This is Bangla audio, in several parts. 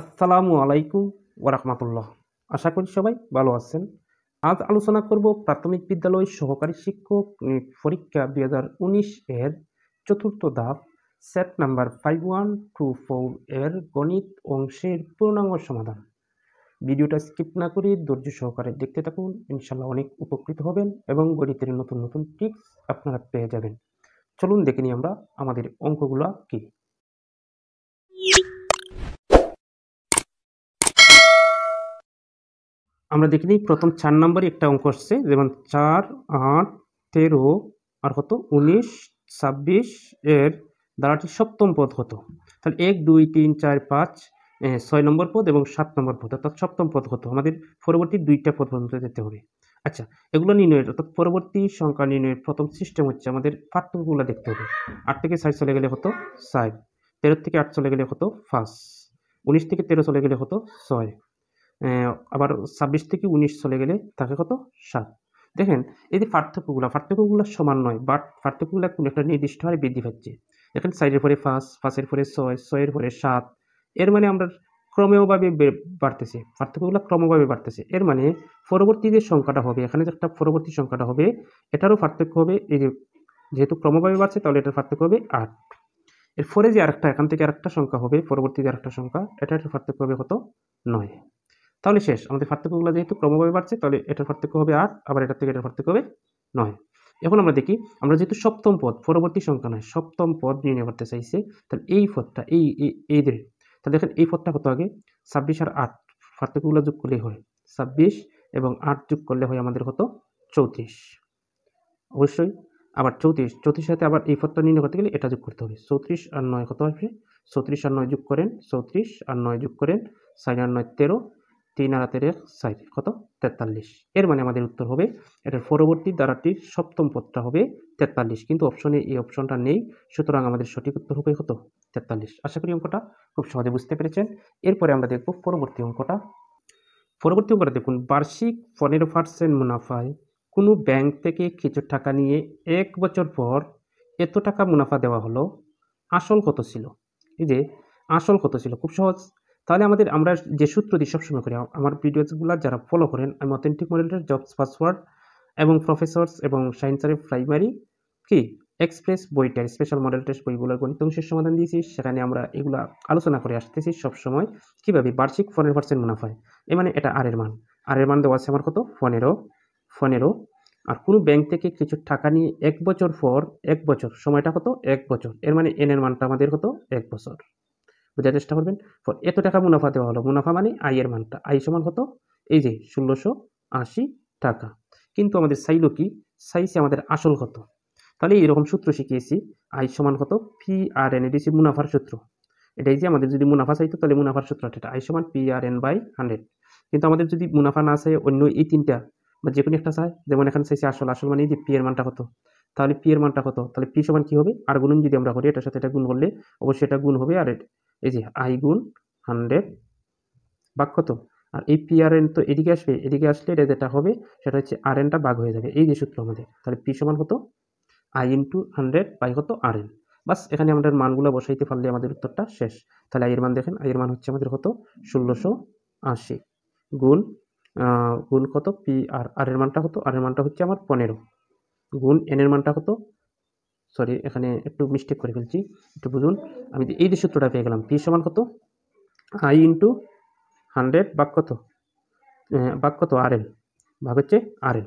আসসালামু আলাইকুম ওরহমাতুল্লাহ আশা করি সবাই ভালো আছেন আজ আলোচনা করব প্রাথমিক বিদ্যালয় সহকারী শিক্ষক পরীক্ষা দুই এর চতুর্থ ধাপ set number five one two four এর গণিত অংশের পূর্ণাঙ্গ সমাধান ভিডিওটা স্কিপ না করে ধৈর্য সহকারে দেখতে থাকুন ইনশাল্লাহ অনেক উপকৃত হবেন এবং গণিতের নতুন নতুন টিপস আপনারা পেয়ে যাবেন চলুন দেখে নিই আমরা আমাদের অঙ্কগুলো কী আমরা দেখি নিই প্রথম চার নম্বরে একটা অঙ্ক আসছে যেমন চার আট তেরো আর কত উনিশ ছাব্বিশ এর দ্বারাটি সপ্তম পদ কত তাহলে এক দুই তিন চার পাঁচ ছয় নম্বর পদ এবং সাত নম্বর পদ অর্থাৎ সপ্তম পদ কত আমাদের পরবর্তী দুইটা পদ পর্যন্ত যেতে হবে আচ্ছা এগুলো নির্ণয়ের অর্থাৎ পরবর্তী সংখ্যা নির্ণয়ের প্রথম সিস্টেম হচ্ছে আমাদের পার্থক্যগুলো দেখতে হবে আট থেকে সাইড চলে গেলে হতো সাইড তেরো থেকে আট চলে গেলে হতো ফার্স্ট উনিশ থেকে তেরো চলে গেলে হতো ছয় আবার ছাব্বিশ থেকে উনিশ চলে গেলে থাকে কত সাত দেখেন এই যে পার্থক্যগুলো পার্থক্যগুলো সমান নয় বাট পার্থক্যগুলো কোনো একটা নির্দিষ্ট হারে বৃদ্ধি পাচ্ছে দেখেন সাইডের পরে পাঁচ পাঁচের পরে ছয় ছয়ের পরে সাত এর মানে আমরা ক্রমেভাবে বাড়তেছে পার্থক্যগুলো ক্রমভাবে বাড়তেছে এর মানে পরবর্তী যে সংখ্যাটা হবে এখানে যে একটা পরবর্তী সংখ্যাটা হবে এটারও পার্থক্য হবে এই যে যেহেতু ক্রমভাবে বাড়ছে তাহলে এটার পার্থক্য হবে আট এরপরে যে আরেকটা এখান থেকে আরেকটা সংখ্যা হবে পরবর্তী যে আরেকটা সংখ্যা এটার পার্থক্য হবে কত নয় তাহলে শেষ আমাদের পার্থক্যগুলো যেহেতু ক্রমভাবে বাড়ছে তাহলে এটার পার্থক্য হবে আট আবার এটার থেকে এটার পার্থক্য হবে নয় এখন আমরা দেখি আমরা যেহেতু সপ্তম পদ পরবর্তী সংখ্যা নয় সপ্তম পদ নির্ণয় করতে চাইছে তাহলে এই পদটা এই এই রে তাহলে দেখেন এই পদটা কত আগে ছাব্বিশ আর আট পার্থক্যগুলো যোগ করলে হয় ছাব্বিশ এবং আট যোগ করলে হয় আমাদের কত চৌত্রিশ অবশ্যই আবার চৌত্রিশ চৌত্রিশ সাথে আবার এই পদটা নির্ণয় করতে গেলে এটা যোগ করতে হবে চৌত্রিশ আর নয় কত আসবে চৌত্রিশ আর নয় যোগ করেন চৌত্রিশ আর নয় যোগ করেন সাড়ে আর নয় তেরো তিন আড়াতের এক সাইড কত তেতাল্লিশ এর মানে আমাদের উত্তর হবে এটার পরবর্তী দ্বারাটির সপ্তম পদটা হবে তেতাল্লিশ কিন্তু অপশনে এই অপশনটা নেই সুতরাং আমাদের সঠিক উত্তর হবে কত তেতাল্লিশ আশা করি অঙ্কটা খুব সহজে বুঝতে পেরেছেন এরপরে আমরা দেখব পরবর্তী অঙ্কটা পরবর্তী অঙ্কটা দেখুন বার্ষিক পনেরো পার্সেন্ট মুনাফায় কোনো ব্যাংক থেকে কিছু টাকা নিয়ে এক বছর পর এত টাকা মুনাফা দেওয়া হলো আসল কত ছিল এই যে আসল কত ছিল খুব সহজ তাহলে আমাদের আমরা যে সূত্র সূত্রটি সবসময় করি আমার ভিডিওসগুলো যারা ফলো করেন আমি অথেন্টিক মডেলের জবস পাসওয়ার্ড এবং প্রফেসর্স এবং সায়েন্সারের প্রাইমারি কি এক্সপ্রেস বইটার স্পেশাল মডেল টেস্ট বইগুলোর গণিত অংশের সমাধান দিয়েছি সেখানে আমরা এগুলো আলোচনা করে আসতেছি সবসময় কীভাবে বার্ষিক ফোনের পার্সেন্ট মুনাফা হয় এ মানে এটা আরের মান আর এর মান দেওয়া আছে আমার কত পনেরো পনেরো আর কোনো ব্যাংক থেকে কিছু টাকা নিয়ে এক বছর পর এক বছর সময়টা কত এক বছর এর মানে এনের মানটা আমাদের কত এক বছর বোঝার চেষ্টা করবেন এত টাকা মুনাফা দেওয়া হলো মুনাফা মানে আয়ের মানটা আয় সমান কত এই যে ষোলোশো আশি টাকা কিন্তু আমাদের সাইলো কি চাইছে আমাদের আসল কত তাহলে এইরকম সূত্র শিখিয়েছি আয় সমান কত পি আর এন এটি মুনাফার সূত্র এটাই যে আমাদের যদি মুনাফা চাইতো তাহলে মুনাফার সূত্র এটা আই সমান P R N by hundred কিন্তু আমাদের যদি মুনাফা না চাই অন্য এই তিনটা বা যে কোনো একটা চাই যেমন এখানে চাইছে আসল আসল মানে এই যে পি এর মানটা কত তাহলে পি এর মানটা কত তাহলে পি সমান কী হবে আর গুণন যদি আমরা করি এটার সাথে এটা গুণ করলে অবশ্যই এটা গুণ হবে আর এই যে আই গুণ হান্ড্রেড বাক কত আর এই পি আর এন তো এদিকে আসবে এদিকে আসলে এটা যেটা হবে সেটা হচ্ছে আর এনটা বাঘ হয়ে যাবে এই যে সূত্র আমাদের তাহলে পি সমান কত আই ইন্টু হান্ড্রেড বাই কত আর এন বাস এখানে আমাদের মানগুলো বসাইতে পারলে আমাদের উত্তরটা শেষ তাহলে আইয়ের মান দেখেন আইয়ের মান হচ্ছে আমাদের কত ষোলোশো আশি গুণ গুণ কত পি আর আর এর মানটা কত আর এর মানটা হচ্ছে আমার পনেরো গুণ এনের মানটা কত সরি এখানে একটু মিস্টেক করে ফেলছি একটু বুঝুন আমি এই যে সূত্রটা পেয়ে গেলাম পি সমান কত আই ইন্টু হান্ড্রেড বাক কত বাক কত আর এল ভাগ হচ্ছে আর এন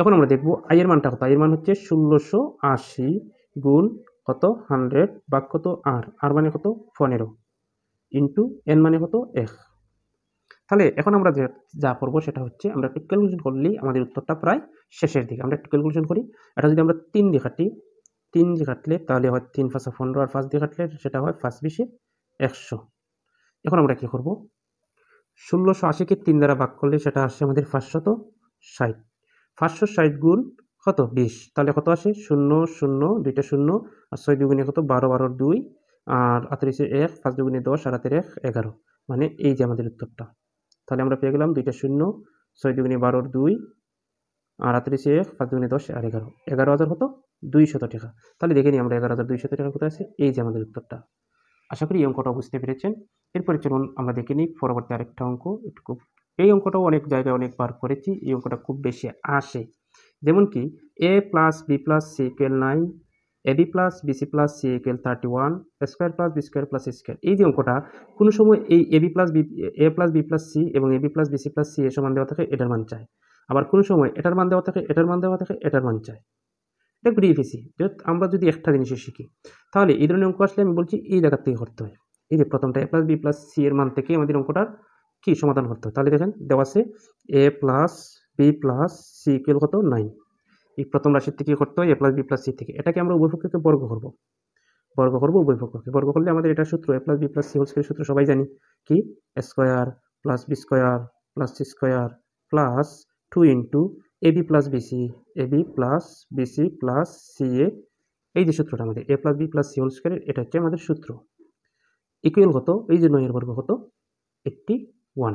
এখন আমরা দেখব এর মানটা কত আই এর মান হচ্ছে ষোলোশো আশি গুণ কত হান্ড্রেড বাক কত আর আর মানে কত পনেরো ইন্টু এন মানে কত এক তাহলে এখন আমরা যা করবো সেটা হচ্ছে আমরা একটু ক্যালকুলেশন করলেই আমাদের উত্তরটা প্রায় শেষের দিকে আমরা একটু ক্যালকুলেশন করি এটা যদি আমরা তিন দিয়ে কাটি তিন দিয়ে কাটলে তাহলে হয় তিন পাঁচশো পনেরো আর পাঁচ দিয়ে কাটলে সেটা হয় পাঁচ বিশে একশো এখন আমরা কী করব ষোলোশো আশিকে তিন দ্বারা ভাগ করলে সেটা আসে আমাদের পাঁচশত ষাট পাঁচশো ষাট গুণ কত বিশ তাহলে কত আসে শূন্য শূন্য দুইটা শূন্য আর ছয় দুগুণে কত বারো বারোর দুই আর আটত্রিশে এক পাঁচ দুগুণে দশ আর আতের এক এগারো মানে এই যে আমাদের উত্তরটা তাহলে আমরা পেয়ে গেলাম দুইটা শূন্য ছয় দুগুণে বারোর দুই আর আটত্রিশে পাঁচ দুগুণে দশ আর এগারো এগারো হাজার কত দুইশত টাকা তাহলে দেখে নিই আমরা এগারো হাজার দুইশত টাকা কোথায় আছে এই যে আমাদের উত্তরটা আশা করি এই অঙ্কটা বুঝতে পেরেছেন এরপরে চলুন আমরা দেখে নিই পরবর্তী আরেকটা অঙ্ক একটু খুব এই অঙ্কটাও অনেক জায়গায় অনেকবার করেছি এই অঙ্কটা খুব বেশি আসে যেমন কি A plus B plus C equal nine A B plus B C plus C equal thirty one square plus B square plus square এই যে অঙ্কটা কোনো সময় এই A B plus B A plus B plus C এবং A B plus B C plus C A সমান দেওয়া থাকে এটার মান চায় আবার কোনো সময় এটার মান দেওয়া থাকে এটার মান দেওয়া থাকে এটার মান চায় এটা ঘুরিয়ে ফেসি আমরা যদি একটা জিনিসে শিখি তাহলে এই ধরনের অঙ্ক আসলে আমি বলছি এই জায়গার থেকে করতে হয় এই যে প্রথমটা A plus B plus C এর মান থেকে আমাদের অঙ্কটার কি সমাধান করতে হয় তাহলে দেখেন দেওয়া আছে A plus B plus C equal কত নাইন এই প্রথম রাশির থেকে করতে হয় A plus B plus C থেকে এটাকে আমরা উভয়পক্ষকে বর্গ করবো বর্গ করবো উভয়পক্ষকে বর্গ করলে আমাদের এটা সূত্র A plus B plus C whole square সূত্র সবাই জানি কি square plus B square plus C square plus two into A B plus B C A B plus B C plus C A এই যে সূত্রটা আমাদের A plus B plus C whole স্কোয়ারের এটা হচ্ছে আমাদের সূত্র ইকুয়াল হতো এই যে নয়ের বর্গ হতো এইটটি ওয়ান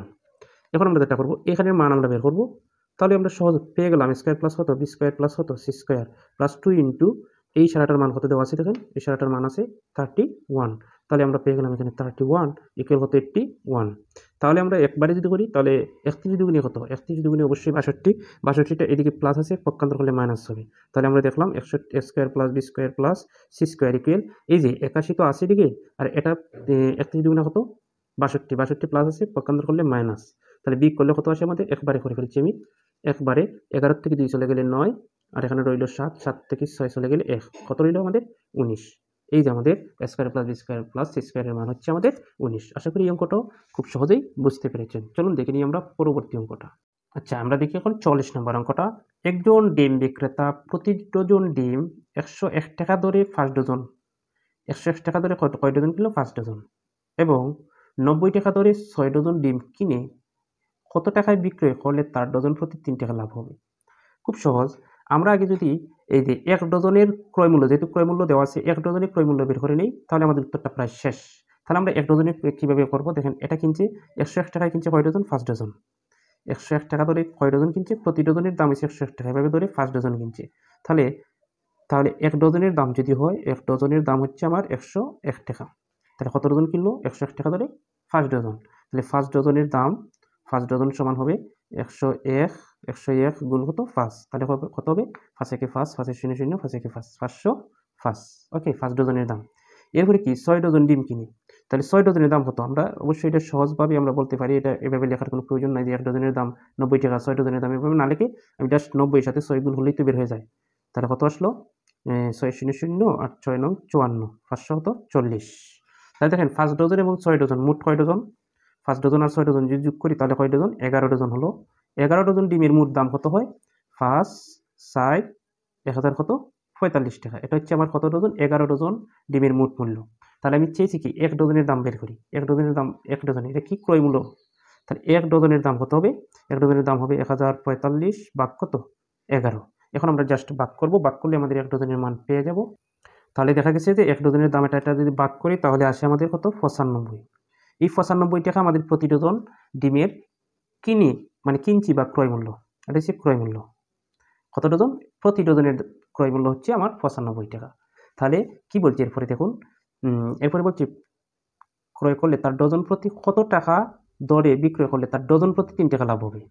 এখন আমরা যেটা করবো এখানের মান আমরা বের করবো তাহলে আমরা সহজ পেয়ে গেলাম স্কোয়ার প্লাস হতো বি স্কোয়ার প্লাস হতো C square plus two into এই সারাটার মান কত দেওয়া আছে দেখেন এই সারাটার মান আছে থার্টি ওয়ান তাহলে আমরা পেয়ে গেলাম এখানে থার্টি ওয়ান ইকুয়াল কত এইটটি ওয়ান তাহলে আমরা একবারে যদি করি তাহলে একত্রিশ দুগুণে কত একত্রিশ দুগুণে অবশ্যই বাষট্টি বাষট্টিটা এদিকে প্লাস আছে পক্ষান্তর করলে মাইনাস হবে তাহলে আমরা দেখলাম একশো square plus B square plus C square equal এই যে একাশি তো আশি ডিগ্রি আর এটা একত্রিশ দুগুণে কত বাষট্টি বাষট্টি প্লাস আছে পক্ষান্তর করলে মাইনাস তাহলে বি করলে কত আসে আমাদের একবারে করে ফেলছি আমি একবারে এগারো থেকে দুই চলে গেলে নয় আর এখানে রইল সাত সাত থেকে ছয় চলে গেলে এক কত রইল আমাদের উনিশ এই যে আমাদের স্কোয়ার প্লাস স্কোয়ার প্লাস স্কোয়ারের মান হচ্ছে আমাদের উনিশ আশা করি এই অঙ্কটাও খুব সহজেই বুঝতে পেরেছেন চলুন দেখে নিই আমরা পরবর্তী অঙ্কটা আচ্ছা আমরা দেখি এখন চল্লিশ নম্বর অঙ্কটা একজন ডিম বিক্রেতা প্রতি ডজন ডিম একশো এক টাকা ধরে ফার্স্ট ডজন একশো এক টাকা ধরে কত কয় ডজন কিলো ফার্স্ট ডজন এবং নব্বই টাকা ধরে ছয় ডজন ডিম কিনে কত টাকায় বিক্রয় করলে তার ডজন প্রতি তিন টাকা লাভ হবে খুব সহজ আমরা আগে যদি এই যে এক ডজনের ক্রয়মূল্য যেহেতু ক্রয়মূল্য দেওয়া আছে এক ডজনের ক্রয়মূল্য বের করে নিই তাহলে আমাদের উত্তরটা প্রায় শেষ তাহলে আমরা এক ডজনের কীভাবে করবো দেখেন এটা কিনছে একশো এক টাকায় কিনছে কয় ডজন ফার্স্ট ডজন একশো এক টাকা ধরে কয় ডজন কিনছে প্রতি ডজনের দাম হচ্ছে একশো এক টাকা এভাবে ধরে ফার্স্ট ডজন কিনছে তাহলে তাহলে এক ডজনের দাম যদি হয় এক ডজনের দাম হচ্ছে আমার একশো এক টাকা তাহলে কত ডজন কিনলো একশো এক টাকা ধরে ফার্স্ট ডজন তাহলে ফার্স্ট ডজনের দাম ফার্স্ট ডজন সমান হবে একশো এক একশো এক গুণ কত ফাঁস তাহলে কত হবে ফাঁস একে ফাঁস ফাঁসে শূন্য শূন্য ফাঁসে একে ফাঁস পাঁচশো ফাঁস ওকে ফার্স্ট ডজনের দাম এরপরে কি ছয় ডজন ডিম কিনি তাহলে ছয় ডজনের দাম কত আমরা অবশ্যই এটা সহজভাবে আমরা বলতে পারি এটা এভাবে লেখার কোনো প্রয়োজন নাই যে এক ডজনের দাম নব্বই টাকা ছয় ডজনের দাম এভাবে না লেখে আমি জাস্ট নব্বই সাথে ছয় গুণ হলেই তো বের হয়ে যায় তাহলে কত আসলো ছয় শূন্য শূন্য আর ছয় নং চুয়ান্ন পাঁচশো হতো চল্লিশ তাহলে দেখেন ফার্স্ট ডজন এবং ছয় ডজন মোট কয় ডজন ফার্স্ট ডজন আর ছয় ডজন যদি যোগ করি তাহলে কয় ডজন এগারো ডজন হলো এগারো ডজন ডিমের মোট দাম কত হয় পাঁচ সাইট এক হাজার কত পঁয়তাল্লিশ টাকা এটা হচ্ছে আমার কত ডজন এগারো ডজন ডিমের মোট মূল্য তাহলে আমি চেয়েছি কি এক ডজনের দাম বের করি এক ডজনের দাম এক ডজন এটা কি ক্রয় মূল্য তাহলে এক ডজনের দাম কত হবে এক ডজনের দাম হবে এক হাজার পঁয়তাল্লিশ বাক কত এগারো এখন আমরা জাস্ট বাক করব বাক করলে আমাদের এক ডজনের মান পেয়ে যাব তাহলে দেখা গেছে যে এক ডজনের দাম এটা এটা যদি বাক করি তাহলে আসে আমাদের কত পঁচানব্বই এই পঁচানব্বই টাকা আমাদের প্রতি ডজন ডিমের কিনে মানে কিঞ্চি বা ক্রয় মূল্য এটা হচ্ছে ক্রয় মূল্য কত ডজন প্রতি ডজনের ক্রয় মূল্য হচ্ছে আমার পঁচানব্বই টাকা তাহলে কি বলছি এরপরে দেখুন এরপরে বলছি ক্রয় করলে তার ডজন প্রতি কত টাকা দরে বিক্রয় করলে তার ডজন প্রতি তিন টাকা লাভ হবে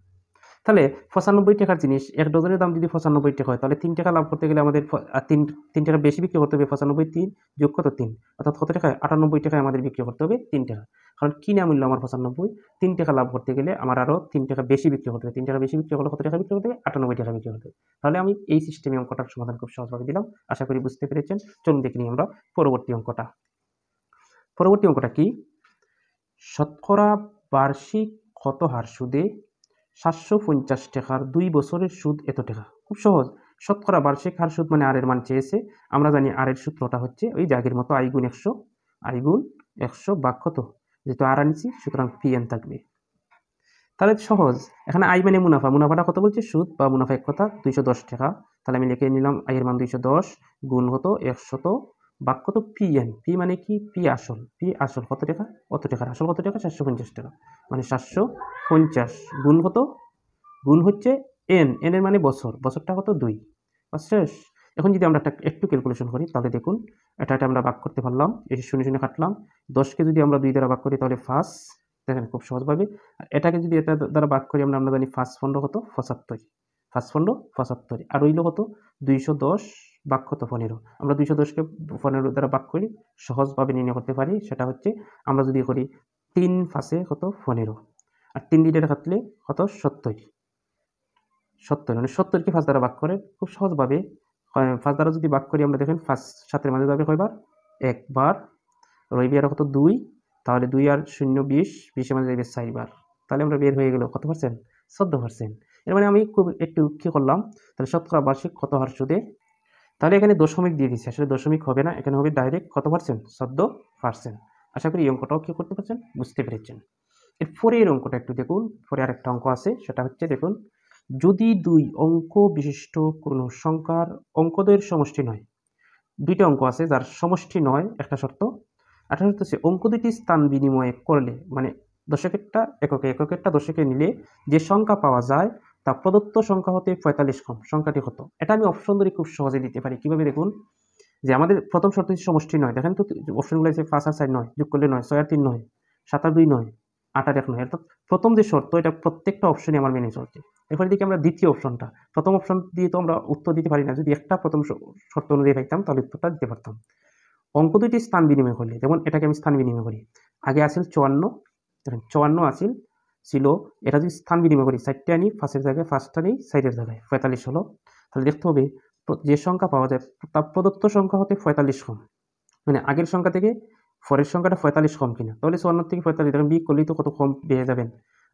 তাহলে পঁচানব্বই টাকার জিনিস এক ডজনের দাম যদি পঁচানব্বই টাকা হয় তাহলে তিন টাকা লাভ করতে গেলে আমাদের তিন তিন টাকা বেশি বিক্রি করতে হবে পঁচানব্বই তিন যোগ কত তিন অর্থাৎ কত টাকা আটানব্বই টাকায় আমাদের বিক্রি করতে হবে তিন টাকা কারণ কিনা মূল্য আমার পঁচানব্বই তিন টাকা লাভ করতে গেলে আমার আরও তিন টাকা বেশি বিক্রি করতে হবে তিন টাকা বেশি বিক্রি করলে কত টাকা বিক্রি করতে হবে আটানব্বই টাকা বিক্রি করতে হবে তাহলে আমি এই সিস্টেমে অঙ্কটার সমাধান খুব সহজভাবে দিলাম আশা করি বুঝতে পেরেছেন চলুন দেখিনি আমরা পরবর্তী অঙ্কটা পরবর্তী অঙ্কটা কি শতকরা বার্ষিক কত হার সুদে সাতশো পঞ্চাশ টাকার দুই বছরের সুদ এত টাকা খুব সহজ শতকরা বার্ষিক হার সুদ মানে আরের মান চেয়েছে আমরা জানি আরের সূত্রটা হচ্ছে ওই জাগের মতো আইগুণ একশো আইগুন একশো বা কত যেহেতু আর আনছি সুতরাং পিএন থাকবে তাহলে সহজ এখানে আই মানে মুনাফা মুনাফাটা কত বলছে সুদ বা মুনাফা এক কথা দুইশো দশ টাকা তাহলে আমি লিখে নিলাম আইয়ের মান দুইশো দশ গুণ একশো একশত বাক্য তো পি এন পি মানে কি পি আসল পি আসল কত টাকা কত টাকার আসল কত টাকা সাতশো পঞ্চাশ টাকা মানে সাতশো পঞ্চাশ গুণ কত গুণ হচ্ছে এন এন এর মানে বছর বছরটা কত দুই শেষ এখন যদি আমরা একটা একটু ক্যালকুলেশন করি তাহলে দেখুন এটা এটা আমরা বাক করতে পারলাম এসে শুনে শুনে কাটলাম দশকে যদি আমরা দুই দ্বারা ভাগ করি তাহলে ফার্স্ট দেখেন খুব সহজভাবে এটাকে যদি এটা দ্বারা বাক করি আমরা আমরা জানি ফার্স্ট পণ্ড কত পঁচাত্তর ফার্স্ট পণ্ড পঁচাত্তর আর রইল কত দুইশো দশ তো পনেরো আমরা দুইশো দশকে পনেরো দ্বারা বাক করি সহজভাবে নির্ণয় করতে পারি সেটা হচ্ছে আমরা যদি করি তিন ফাঁসে কত পনেরো আর তিন দিনের থাকলে কত সত্তর সত্তর মানে সত্তরকে ফাঁস দ্বারা বাক করে খুব সহজভাবে ফাঁস দ্বারা যদি বাক করি আমরা দেখেন ফাঁস সাতের মাঝে যাবে কয়বার একবার রবিবার কত দুই তাহলে দুই আর শূন্য বিশ বিশের মাঝে যাবে চারবার তাহলে আমরা বের হয়ে গেল কত পার্সেন্ট চোদ্দ পার্সেন্ট এর মানে আমি খুব একটু কী করলাম তাহলে শতকরা বার্ষিক কত হার সুদে তাহলে এখানে দশমিক দিয়ে দিচ্ছি আসলে দশমিক হবে না এখানে হবে ডাইরেক্ট কত পার্সেন্ট সদ্য পার্সেন্ট আশা করি এই অঙ্কটাও কী করতে পারছেন বুঝতে পেরেছেন এরপরে এর অঙ্কটা একটু দেখুন পরে আরেকটা অঙ্ক আছে সেটা হচ্ছে দেখুন যদি দুই অঙ্ক বিশিষ্ট কোনো সংখ্যার অঙ্কদের সমষ্টি নয় দুইটা অঙ্ক আছে যার সমষ্টি নয় একটা শর্ত একটা শর্ত হচ্ছে অঙ্ক দুটি স্থান বিনিময়ে করলে মানে দশকেরটা এককে এককেরটা দশকে নিলে যে সংখ্যা পাওয়া যায় তা প্রদত্ত সংখ্যা হতে পঁয়তাল্লিশ কম সংখ্যাটি হতো এটা আমি অপশন ধরে খুব সহজে দিতে পারি কীভাবে দেখুন যে আমাদের প্রথম শর্ত হচ্ছে সমষ্টি নয় দেখেন তো অপশনগুলো আছে পাঁচ আর চার নয় যোগ করলে নয় ছয় আর তিন নয় সাত আর দুই নয় আট আর এক নয় অর্থাৎ প্রথম যে শর্ত এটা প্রত্যেকটা অপশনই আমার মেনে চলছে এরপর দিকে আমরা দ্বিতীয় অপশনটা প্রথম অপশন দিয়ে তো আমরা উত্তর দিতে পারি না যদি একটা প্রথম শর্ত অনুযায়ী পাইতাম তাহলে উত্তরটা দিতে পারতাম অঙ্ক দুইটি স্থান বিনিময় করলে যেমন এটাকে আমি স্থান বিনিময় করি আগে আসিল চুয়ান্ন দেখেন চুয়ান্ন আসিল ছিল এটা যদি স্থান বিনিময় করি সাইডটা আনি ফার্স্টের জায়গায় ফার্স্টটা নেই সাইডের জায়গায় পঁয়তাল্লিশ হলো তাহলে দেখতে হবে যে সংখ্যা পাওয়া যায় তার প্রদত্ত সংখ্যা হতে পঁয়তাল্লিশ কম মানে আগের সংখ্যা থেকে ফরের সংখ্যাটা পঁয়তাল্লিশ কম কিনা তাহলে চুয়ান্ন থেকে পঁয়তাল্লিশ দেখেন বিয়োগ করলেই তো কত কম পেয়ে যাবেন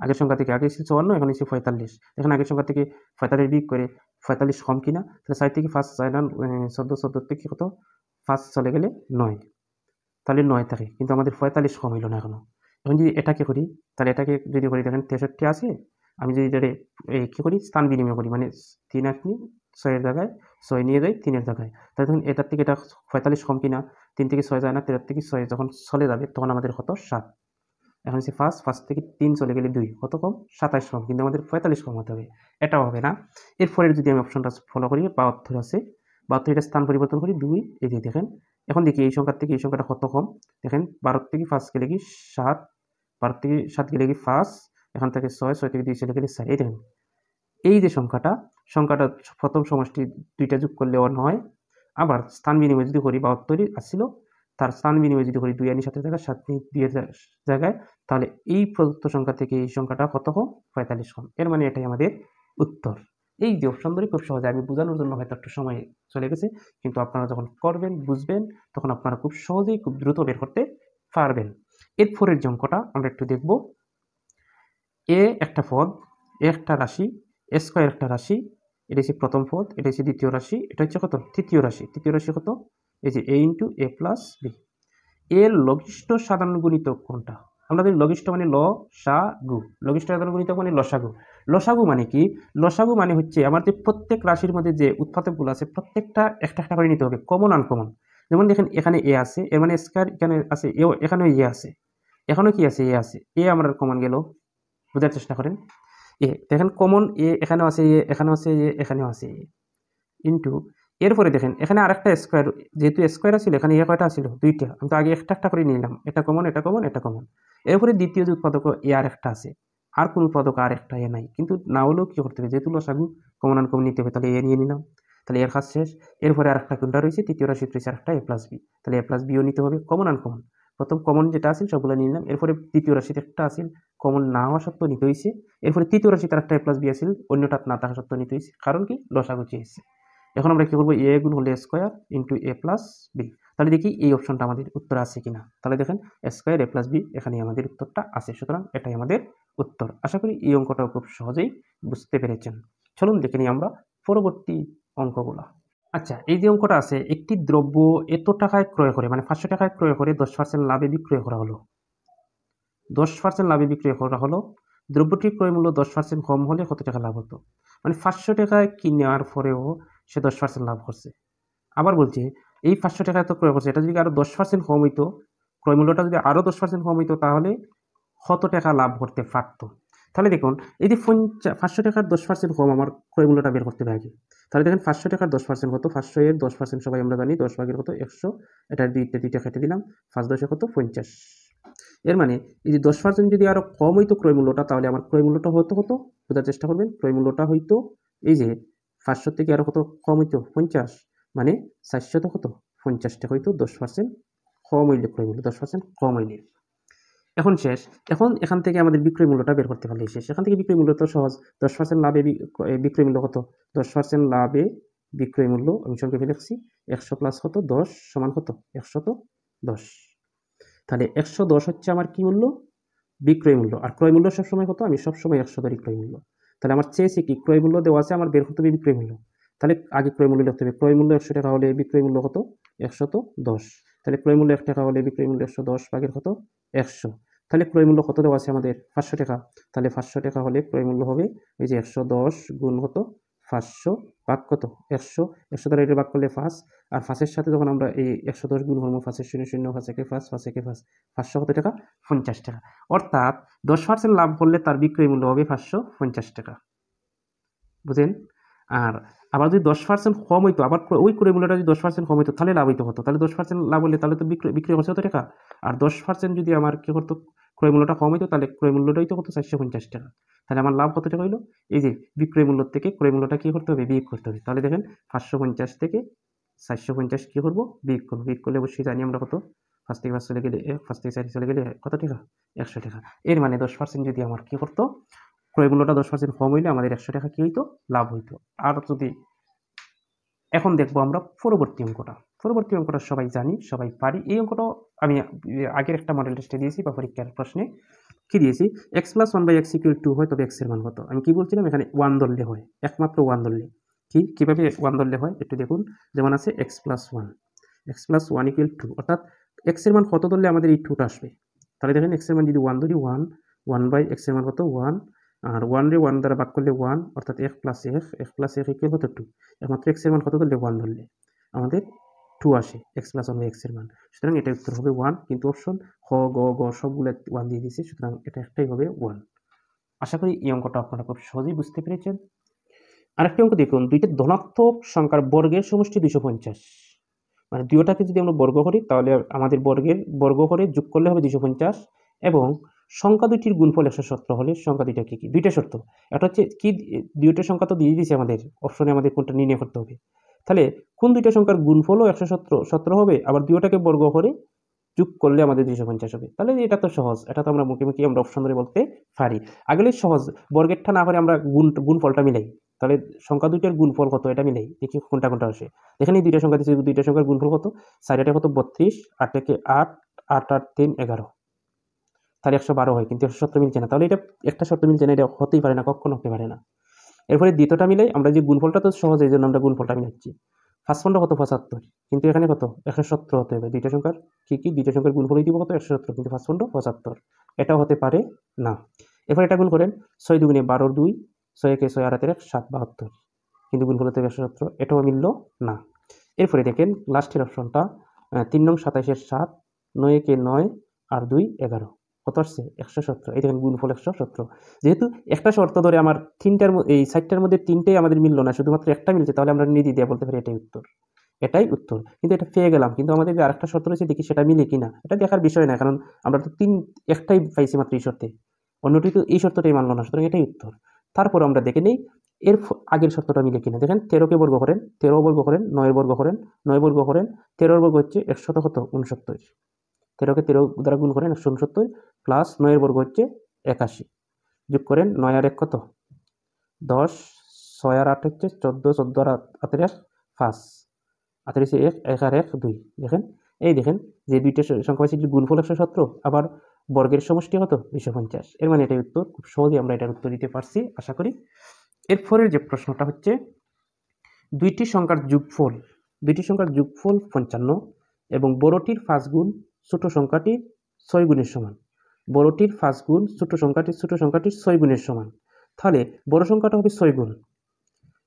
আগের সংখ্যা থেকে আগে এসে চুয়ান্ন এখন এসে পঁয়তাল্লিশ এখন আগের সংখ্যা থেকে পঁয়তাল্লিশ বিয়োগ করে পঁয়তাল্লিশ কম কিনা তাহলে সাইড থেকে ফার্স্ট চাইলাম মানে চোদ্দ চোদ্দ থেকে কত ফার্স্ট চলে গেলে নয় তাহলে নয় থাকে কিন্তু আমাদের পঁয়তাল্লিশ কম হইল না এখনও আমি যদি এটাকে করি তাহলে এটাকে যদি করি দেখেন তেষট্টি আছে আমি যদি এটা কী করি স্থান বিনিময় করি মানে তিন আট নিই ছয়ের জায়গায় ছয় নিয়ে যাই তিনের জায়গায় তাহলে তখন এটার থেকে এটা পঁয়তাল্লিশ কম কিনা তিন থেকে ছয় যায় না তেরো থেকে ছয় যখন চলে যাবে তখন আমাদের কত সাত এখন হচ্ছে ফার্স্ট ফার্স্ট থেকে তিন চলে গেলে দুই কত কম সাতাশ কম কিন্তু আমাদের পঁয়তাল্লিশ কম হতে হবে এটাও হবে না এর ফলে যদি আমি অপশনটা ফলো করি বাহাত্তর আছে বাহাত্তর এটা স্থান পরিবর্তন করি দুই এই যে দেখেন এখন দেখি এই সংখ্যার থেকে এই সংখ্যাটা কত কম দেখেন বারো থেকে ফার্স্ট গেলে কি সাত বারো থেকে সাত গেলে কি ফার্স্ট এখান থেকে ছয় ছয় থেকে দুই চলে গেলে চার এই এই যে সংখ্যাটা সংখ্যাটা প্রথম সমষ্টি দুইটা যোগ করলে অন হয় আবার স্থান বিনিময় যদি করি বাহাত্তরই আসছিল তার স্থান বিনিময় যদি করি দুই আনি সাথে জায়গায় সাত নিয়ে দুইয়ের জায়গায় তাহলে এই প্রদত্ত সংখ্যা থেকে এই সংখ্যাটা কত হোক পঁয়তাল্লিশ কম এর মানে এটাই আমাদের উত্তর এই যে অপশনগুলি খুব সহজে আমি বোঝানোর জন্য হয়তো একটু সময় চলে গেছে কিন্তু আপনারা যখন করবেন বুঝবেন তখন আপনারা খুব সহজেই খুব দ্রুত বের করতে পারবেন এর ফোরের যে অঙ্কটা আমরা একটু দেখব এ একটা পদ একটা রাশি এ স্কোয়ার একটা রাশি এটা হচ্ছে প্রথম পদ এটা হচ্ছে দ্বিতীয় রাশি এটা হচ্ছে কত তৃতীয় রাশি তৃতীয় রাশি কত এই যে a into a plus b এর লঘিষ্ঠ সাধারণ গুণিত কোনটা আমরা জানি লঘিষ্ঠ মানে ল সা গু লঘিষ্ঠ সাধারণ গুণিত মানে লসাগু লসাগু মানে কি লসাগু মানে হচ্ছে আমাদের প্রত্যেক রাশির মধ্যে যে উৎপাদকগুলো আছে প্রত্যেকটা একটা একটা করে নিতে হবে কমন আনকমন যেমন দেখেন এখানে এ আছে এর মানে স্কোয়ার এখানে আছে এ এখানেও এ আছে এখানেও কি আছে এ আছে এ আমরা কমন গেল বোঝার চেষ্টা করেন এ দেখেন কমন এ এখানেও আছে এ এখানেও আছে এ এখানেও আছে এ ইন্টু এরপরে দেখেন এখানে আরেকটা স্কোয়ার যেহেতু স্কোয়ার ছিল এখানে এ কয়টা ছিল দুইটা আমি তো আগে একটা একটা করে নিলাম এটা কমন এটা কমন এটা কমন এরপরে দ্বিতীয় যে উৎপাদক এ আর একটা আছে আর কোনো উৎপাদক আর একটা এ নাই কিন্তু না হলেও কী করতে হবে যেহেতু লসাগু কমন আন কমন নিতে হবে তাহলে এ নিয়ে নিলাম তাহলে এর কাজ শেষ এরপরে আরেকটা কোনটা রয়েছে তৃতীয় রাশি রয়েছে আরেকটা এ প্লাস বি তাহলে এ প্লাস বিও নিতে হবে কমন কমন প্রথম কমন যেটা আসেন সবগুলো নিয়ে নিলাম এরপরে তৃতীয় রাশিতে একটা আসেন কমন না হওয়া সত্ত্বেও নিতে হয়েছে এরপরে তৃতীয় রাশিতে আরেকটা এ প্লাস বি আসেন অন্যটা না থাকা সত্ত্বেও নিতে হয়েছে কারণ কি লসাগুচি এসেছে এখন আমরা কী করবো এ গুণ হলে square into a plus b তাহলে দেখি এই অপশনটা আমাদের উত্তর আছে কিনা তাহলে দেখেন স্কোয়ার এ প্লাস বি এখানে আমাদের উত্তরটা আছে সুতরাং এটাই আমাদের উত্তর আশা করি এই অঙ্কটাও খুব সহজেই বুঝতে পেরেছেন চলুন দেখে নিই আমরা পরবর্তী অঙ্কগুলো আচ্ছা এই যে অঙ্কটা আছে একটি দ্রব্য এত টাকায় ক্রয় করে মানে পাঁচশো টাকায় ক্রয় করে দশ পার্সেন্ট লাভে বিক্রয় করা হলো দশ পার্সেন্ট লাভে বিক্রয় করা হলো দ্রব্যটির ক্রয় মূল্য দশ পার্সেন্ট কম হলে কত টাকা লাভ হতো মানে পাঁচশো টাকায় কিনার পরেও সে দশ পার্সেন্ট লাভ করছে আবার বলছে এই পাঁচশো টাকায় তো ক্রয় করছে এটা যদি আরও দশ পার্সেন্ট কম হইতো ক্রয় মূল্যটা যদি আরও দশ পার্সেন্ট কম হইতো তাহলে কত টাকা লাভ করতে পারতো তাহলে দেখুন এই যে পঞ্চা পাঁচশো টাকার দশ পার্সেন্ট কম আমার ক্রয় মূল্যটা বের করতে পারি তাহলে দেখেন পাঁচশো টাকার দশ পার্সেন্ট কত পাঁচশো এর দশ পার্সেন্ট সবাই আমরা জানি দশ ভাগের কত একশো এটা দুইটা দুইটা কেটে দিলাম পাঁচ দশে কত পঞ্চাশ এর মানে এই যে দশ পার্সেন্ট যদি আরও কম হইতো ক্রয় মূল্যটা তাহলে আমার ক্রয় মূল্যটা হতো হতো বোঝার চেষ্টা করবেন ক্রয় মূল্যটা হইতো এই যে পাঁচশো থেকে আরও কত কম হইতো পঞ্চাশ মানে চারশো তো কত পঞ্চাশ টাকা হইতো দশ পার্সেন্ট কম হইলে ক্রয় মূল্য দশ পার্সেন্ট কম হইলে এখন শেষ এখন এখান থেকে আমাদের বিক্রয় মূল্যটা বের করতে পারলেই শেষ এখান থেকে বিক্রয় মূল্য তো সহজ দশ পার্সেন্ট লাভে বিক্রয় মূল্য কত দশ পার্সেন্ট লাভে বিক্রয় মূল্য আমি ফেলে দেখছি একশো প্লাস কত দশ সমান কত একশো তো দশ তাহলে একশো দশ হচ্ছে আমার কি মূল্য বিক্রয় মূল্য আর ক্রয় মূল্য সবসময় কত আমি সবসময় একশো ধরি ক্রয় মূল্য তাহলে আমার চেয়েছে কি ক্রয় মূল্য দেওয়া আছে আমার বের করতে হবে বিক্রয় মূল্য তাহলে আগে ক্রয় মূল্য লিখতে হবে ক্রয় মূল্য একশো টাকা হলে বিক্রয় মূল্য কত একশো তো দশ তাহলে ক্রয় মূল্য এক টাকা হলে বিক্রয় মূল্য একশো দশ ভাগের কত একশো তাহলে ক্রয়মূল্য কত দেওয়া আছে আমাদের পাঁচশো টাকা তাহলে পাঁচশো টাকা হলে ক্রয়মূল্য হবে এই যে একশো দশ গুণ হতো পাঁচশো ভাগ কত একশো একশো দ্বারা এটা ভাগ করলে পাঁচ আর ফাঁসের সাথে যখন আমরা এই একশো দশ গুণ হর্মো ফাঁসের শূন্য শূন্য ফাঁসেকে ফাঁস ফাঁসেকে ফাঁস পাঁচশো কত টাকা পঞ্চাশ টাকা অর্থাৎ দশ পার্সেন্ট লাভ করলে তার বিক্রয় মূল্য হবে পাঁচশো পঞ্চাশ টাকা বুঝেন আর আবার যদি দশ পার্সেন্ট কম হইতো আবার ওই ক্রয় মূল্যটা যদি দশ পার্সেন্ট কম হইতো তাহলে লাভ হইতে হতো তাহলে দশ পার্সেন্ট লাভ হলে তাহলে তো বিক্রয় বিক্রয় হচ্ছে কত টাকা আর দশ পার্সেন্ট যদি আমার কী করতো ক্রয় মূল্যটা কম হইতো তাহলে ক্রয় মূল্যটাই তো কত চারশো পঞ্চাশ টাকা তাহলে আমার লাভ কত টাকা হইলো এই যে বিক্রয় মূল্য থেকে ক্রয় মূল্যটা কী করতে হবে বিয়োগ করতে হবে তাহলে দেখেন পাঁচশো পঞ্চাশ থেকে চারশো পঞ্চাশ কী করবো বিয়োগ করবো বিয়োগ করলে অবশ্যই জানি আমরা কত ফার্স্ট থেকে পাঁচ চলে গেলে ফার্স্ট থেকে চারি চলে গেলে কত টাকা একশো টাকা এর মানে দশ পার্সেন্ট যদি আমার কী করতো ক্রয় মূল্যটা দশ পার্সেন্ট কম হইলে আমাদের একশো টাকা কী হইতো লাভ হইতো আর যদি এখন দেখবো আমরা পরবর্তী অঙ্কটা পরবর্তী অঙ্কটা সবাই জানি সবাই পারি এই অঙ্কটাও আমি আগের একটা মডেল টেস্টে দিয়েছি বা পরীক্ষার প্রশ্নে কী দিয়েছি x plus one by x equal to হয় তবে এক্সের মান কত আমি কী বলছিলাম এখানে ওয়ান দললে হয় একমাত্র ওয়ান দললে কি কীভাবে ওয়ান দললে হয় একটু দেখুন যেমন আছে x plus one x plus one equal to অর্থাৎ এক্সের মান কত ধরলে আমাদের এই টুটা আসবে তাহলে দেখেন এক্সের মান যদি ওয়ান ধরি ওয়ান ওয়ান বাই এক্সের মান কত ওয়ান আর ওয়ান রে ওয়ান দ্বারা বাক করলে ওয়ান অর্থাৎ এক প্লাস এফ এক প্লাস এফ ইকুয়াল কত টু একমাত্র এক্সের মান কত ধরলে ওয়ান ধরলে আমাদের টু আসে এক্স প্লাস ওয়ান এক্সের মান সুতরাং এটা উত্তর হবে ওয়ান কিন্তু অপশন হ গ গ সবগুলো ওয়ান দিয়ে দিয়েছে সুতরাং এটা একটাই হবে ওয়ান আশা করি এই অঙ্কটা আপনারা খুব সহজেই বুঝতে পেরেছেন আরেকটি অঙ্ক দেখুন দুইটা ধনাত্মক সংখ্যার বর্গের সমষ্টি দুশো পঞ্চাশ মানে দুইটাকে যদি আমরা বর্গ করি তাহলে আমাদের বর্গের বর্গ করে যোগ করলে হবে দুশো পঞ্চাশ এবং সংখ্যা দুইটির গুণফল একশো সত্তর হলে সংখ্যা দুইটা কী কী দুইটা শর্ত এটা হচ্ছে কি দুইটা সংখ্যা তো দিয়ে দিয়েছে আমাদের অপশনে আমাদের কোনটা নির্ণয় করতে হবে তাহলে কোন দুইটা সংখ্যার গুণফলও একশো সতেরো সতেরো হবে আবার দুইটাকে বর্গ করে যুগ করলে আমাদের দুইশো পঞ্চাশ হবে তাহলে এটা তো সহজ এটা তো আমরা মুখে মুখে আমরা অপশন ধরে বলতে পারি আগলে সহজ বর্গেরটা না করে আমরা গুণ গুণফলটা মিলাই তাহলে সংখ্যা দুইটার গুণফল কত এটা মিলাই দেখি কোনটা কোনটা আসে এখানে দুইটা সংখ্যা দিচ্ছে দুইটা সংখ্যার গুণফল কত চারিটা কত বত্রিশ আটটাকে আট আট আট তিন এগারো তাহলে একশো বারো হয় কিন্তু একশো সত্তর মিলছে না তাহলে এটা একটা সত্তর মিলছে না এটা হতেই পারে না কখনো হতে পারে না এরপরে দ্বিতীয়টা মিলে আমরা যে গুণফলটা তো সহজ এই জন্য আমরা গুণফলটা মিলাচ্ছি ফার্স্ট ফোনটা কত পঁচাত্তর কিন্তু এখানে কত একশো সত্তর হতে হবে দুইটা সংখ্যার কী কী দুইটা সংখ্যার গুণফল দিব কত একশো সত্তর কিন্তু ফার্স্ট ফোনটা পঁচাত্তর এটাও হতে পারে না এরপর এটা গুণ করেন ছয় দুগুণে বারোর দুই ছয় একে ছয় আড়াতের এক সাত বাহাত্তর কিন্তু গুণফল হতে হবে একশো সত্তর এটাও মিলল না এরপরে দেখেন লাস্টের অপশনটা তিন নং সাতাইশের সাত নয় একে নয় আর দুই এগারো কত আসছে একশো সত্তর এটা হবে গুণফল একশো সত্তর যেহেতু একটা শর্ত ধরে আমার তিনটার এই সাইটটার মধ্যে তিনটেই আমাদের মিলল না শুধুমাত্র একটা মিলছে তাহলে আমরা নিধি দিয়ে বলতে পারি এটাই উত্তর এটাই উত্তর কিন্তু এটা পেয়ে গেলাম কিন্তু আমাদের যে আরেকটা শর্ত রয়েছে দেখি সেটা মিলে কিনা এটা দেখার বিষয় না কারণ আমরা তো তিন একটাই পাইছি মাত্র এই শর্তে অন্যটি তো এই শর্তটাই মানলো না সুতরাং এটাই উত্তর তারপর আমরা দেখে নিই এর আগের শর্তটা মিলে কিনা দেখেন তেরোকে বর্গ করেন তেরো বর্গ করেন নয় বর্গ করেন নয় বর্গ করেন তেরোর বর্গ হচ্ছে একশত কত উনসত্তর তেরোকে তেরো দ্বারা গুণ করেন একশো উনসত্তর প্লাস নয়ের বর্গ হচ্ছে একাশি যোগ করেন নয় আর এক কত দশ ছয় আর আট হচ্ছে চোদ্দো চোদ্দো আর আতের এক পাঁচ আতেরিশে এক এক আর এক দুই দেখেন এই দেখেন যে দুইটা সংখ্যা পাচ্ছি গুণফল একশো সতেরো আবার বর্গের সমষ্টি কত দুশো পঞ্চাশ এর মানে এটাই উত্তর খুব সহজেই আমরা এটার উত্তর দিতে পারছি আশা করি এরপরের যে প্রশ্নটা হচ্ছে দুইটি সংখ্যার যোগফল দুইটি সংখ্যার যোগফল পঞ্চান্ন এবং বড়টির পাঁচ গুণ ছোট সংখ্যাটি ছয় গুণের সমান বড়টির পাঁচ গুণ ছোট সংখ্যাটির ছোট সংখ্যাটির ছয় গুণের সমান তাহলে বড় সংখ্যাটা হবে ছয় গুণ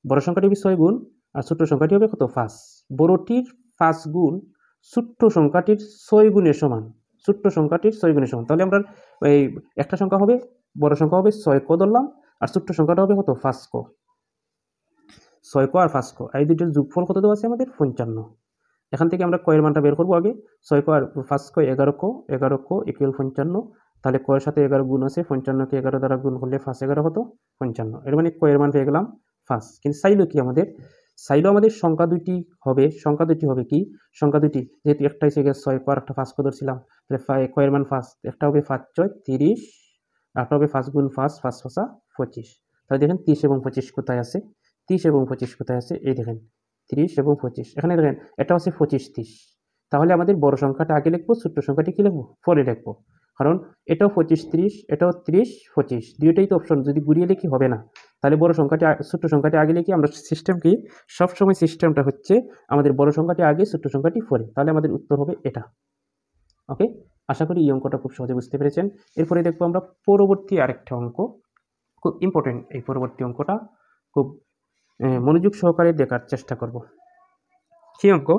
বড় সংখ্যাটি হবে ছয় গুণ আর ছোট্ট সংখ্যাটি হবে কত পাঁচ বড়টির পাঁচ গুণ ছোট্ট সংখ্যাটির ছয় গুণের সমান ছোট্ট সংখ্যাটির ছয় গুণের সমান তাহলে আমরা এই একটা সংখ্যা হবে বড় সংখ্যা হবে ছয় ক ধরলাম আর ছোট্ট সংখ্যাটা হবে কত পাঁচ ক ছয় ক আর পাঁচ ক এই দুটোর যোগফল কত দেওয়া আছে আমাদের পঞ্চান্ন এখান থেকে আমরা কয়ের মানটা বের করবো আগে ছয় ক আর পাঁচ ক এগারো ক এগারো ক ইকুয়াল পঞ্চান্ন তাহলে কয়ের সাথে এগারো গুণ আছে পঞ্চান্নকে এগারো দ্বারা গুণ করলে ফার্স্ট এগারো হতো পঞ্চান্ন এর মানে কয়ের মান পেয়ে গেলাম ফার্স্ট কিন্তু সাইলো কি আমাদের চাইলো আমাদের সংখ্যা দুইটি হবে সংখ্যা দুইটি হবে কি সংখ্যা দুইটি যেহেতু একটা এসে গেছে ছয় পর একটা ফার্স্ট ধরছিলাম তাহলে কয়ের মান ফার্স্ট একটা হবে ফার্স্ট ছয় তিরিশ একটা হবে ফার্স্ট গুণ ফার্স্ট ফার্স্ট ফাঁসা পঁচিশ তাহলে দেখেন তিরিশ এবং পঁচিশ কোথায় আছে তিরিশ এবং পঁচিশ কোথায় আছে এই দেখেন তিরিশ এবং পঁচিশ এখানে দেখেন এটা হচ্ছে পঁচিশ তিরিশ তাহলে আমাদের বড় সংখ্যাটা আগে লিখবো ছোট্ট সংখ্যাটি কী লিখবো পরে লিখবো কারণ এটাও পঁচিশ তিরিশ এটাও তিরিশ পঁচিশ দুইটাই তো অপশন যদি গুড়িয়ে লিখি হবে না তাহলে বড় সংখ্যাটি ছোট্ট সংখ্যাটি আগে লিখি আমরা সিস্টেম কি সবসময় সিস্টেমটা হচ্ছে আমাদের বড় সংখ্যাটি আগে ছোট্ট সংখ্যাটি ফোরে তাহলে আমাদের উত্তর হবে এটা ওকে আশা করি এই অঙ্কটা খুব সহজে বুঝতে পেরেছেন এরপরে দেখবো আমরা পরবর্তী আরেকটা অঙ্ক খুব ইম্পর্টেন্ট এই পরবর্তী অঙ্কটা খুব মনোযোগ সহকারে দেখার চেষ্টা করব সেই অঙ্ক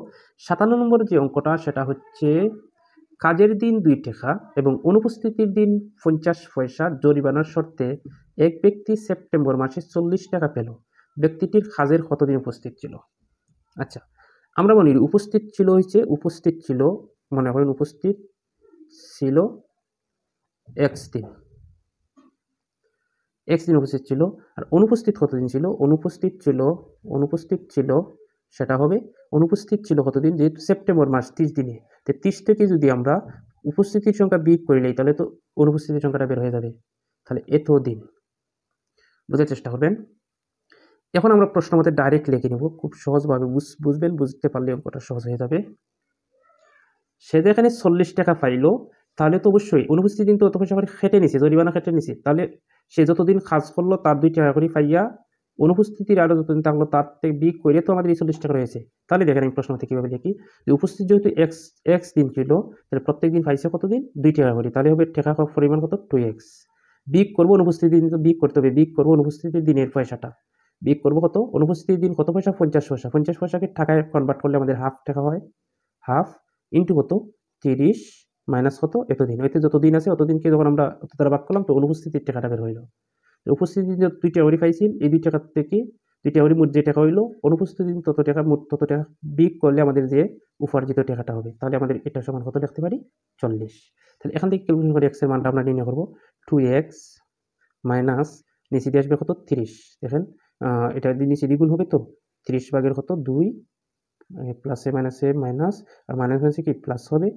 সাতান্ন নম্বর যে অঙ্কটা সেটা হচ্ছে কাজের দিন দুই টাকা এবং অনুপস্থিতির দিন পঞ্চাশ পয়সা জরিমানার শর্তে এক ব্যক্তি সেপ্টেম্বর মাসে চল্লিশ টাকা পেল ব্যক্তিটির কাজের কতদিন উপস্থিত ছিল আচ্ছা আমরা মনে করি উপস্থিত ছিল হয়েছে উপস্থিত ছিল মনে করেন উপস্থিত ছিল এক্স দিন এক্স দিন উপস্থিত ছিল আর অনুপস্থিত কতদিন ছিল অনুপস্থিত ছিল অনুপস্থিত ছিল সেটা হবে অনুপস্থিত ছিল কতদিন যেহেতু সেপ্টেম্বর মাস তিরিশ দিনে তো তিরিশ থেকে যদি আমরা উপস্থিতির সংখ্যা বিয়োগ করি নেই তাহলে তো অনুপস্থিতির সংখ্যাটা বের হয়ে যাবে তাহলে এত দিন বোঝার চেষ্টা করবেন এখন আমরা প্রশ্ন মতে ডাইরেক্ট লিখে নেব খুব সহজভাবে বুঝবেন বুঝতে পারলে অঙ্কটা সহজ হয়ে যাবে সে যেখানে চল্লিশ টাকা পাইলো তাহলে তো অবশ্যই অনুপস্থিত দিন তো পয়সা করে খেটে নিছে জরিমানা খেটে নিছে তাহলে সে যতদিন কাজ করলো তার দুই টাকা করে পাইয়া অনুপস্থিতির আরও যত থাকলো তার থেকে বিগ করে তো আমাদের এই চল্লিশ টাকা রয়েছে তাহলে দেখেন আমি প্রশ্নটা কীভাবে দেখি যে উপস্থিত যেহেতু এক্স এক্স দিন ছিল তাহলে প্রত্যেক দিন পাইছে কত দিন দুই টাকা করি তাহলে হবে ঠেকা পরিমাণ কত টু এক্স বিগ করবো অনুপস্থিতি দিন তো বিগ করতে হবে বিগ করবো অনুপস্থিতির দিনের পয়সাটা বিগ করবো কত অনুপস্থিতির দিন কত পয়সা পঞ্চাশ পয়সা পঞ্চাশ পয়সাকে টাকায় কনভার্ট করলে আমাদের হাফ টাকা হয় হাফ ইন্টু কত তিরিশ মাইনাস কত এতদিন যত যতদিন আছে অতদিনকে যখন আমরা তারা বাক করলাম তো অনুপস্থিতির টাকাটা বের হইলো উপস্থিতি দুইটা অরি পাইছিল এই দুই টাকার থেকে দুইটা হরি মোট যে টাকা হইল অনুপস্থিতি তত টাকা মোট তত টাকা বিক করলে আমাদের যে উপার্জিত টাকাটা হবে তাহলে আমাদের এটা সমান কত লিখতে পারি চল্লিশ তাহলে এখান থেকে ক্যালকুলেশন করে এক্সের মানটা আমরা নির্ণয় করবো টু এক্স মাইনাস নিচে দিয়ে আসবে কত তিরিশ দেখেন এটা নিচে দ্বিগুণ হবে তো তিরিশ ভাগের কত দুই প্লাসে মাইনাসে মাইনাস আর মাইনাস মাইনাসে কি প্লাস হবে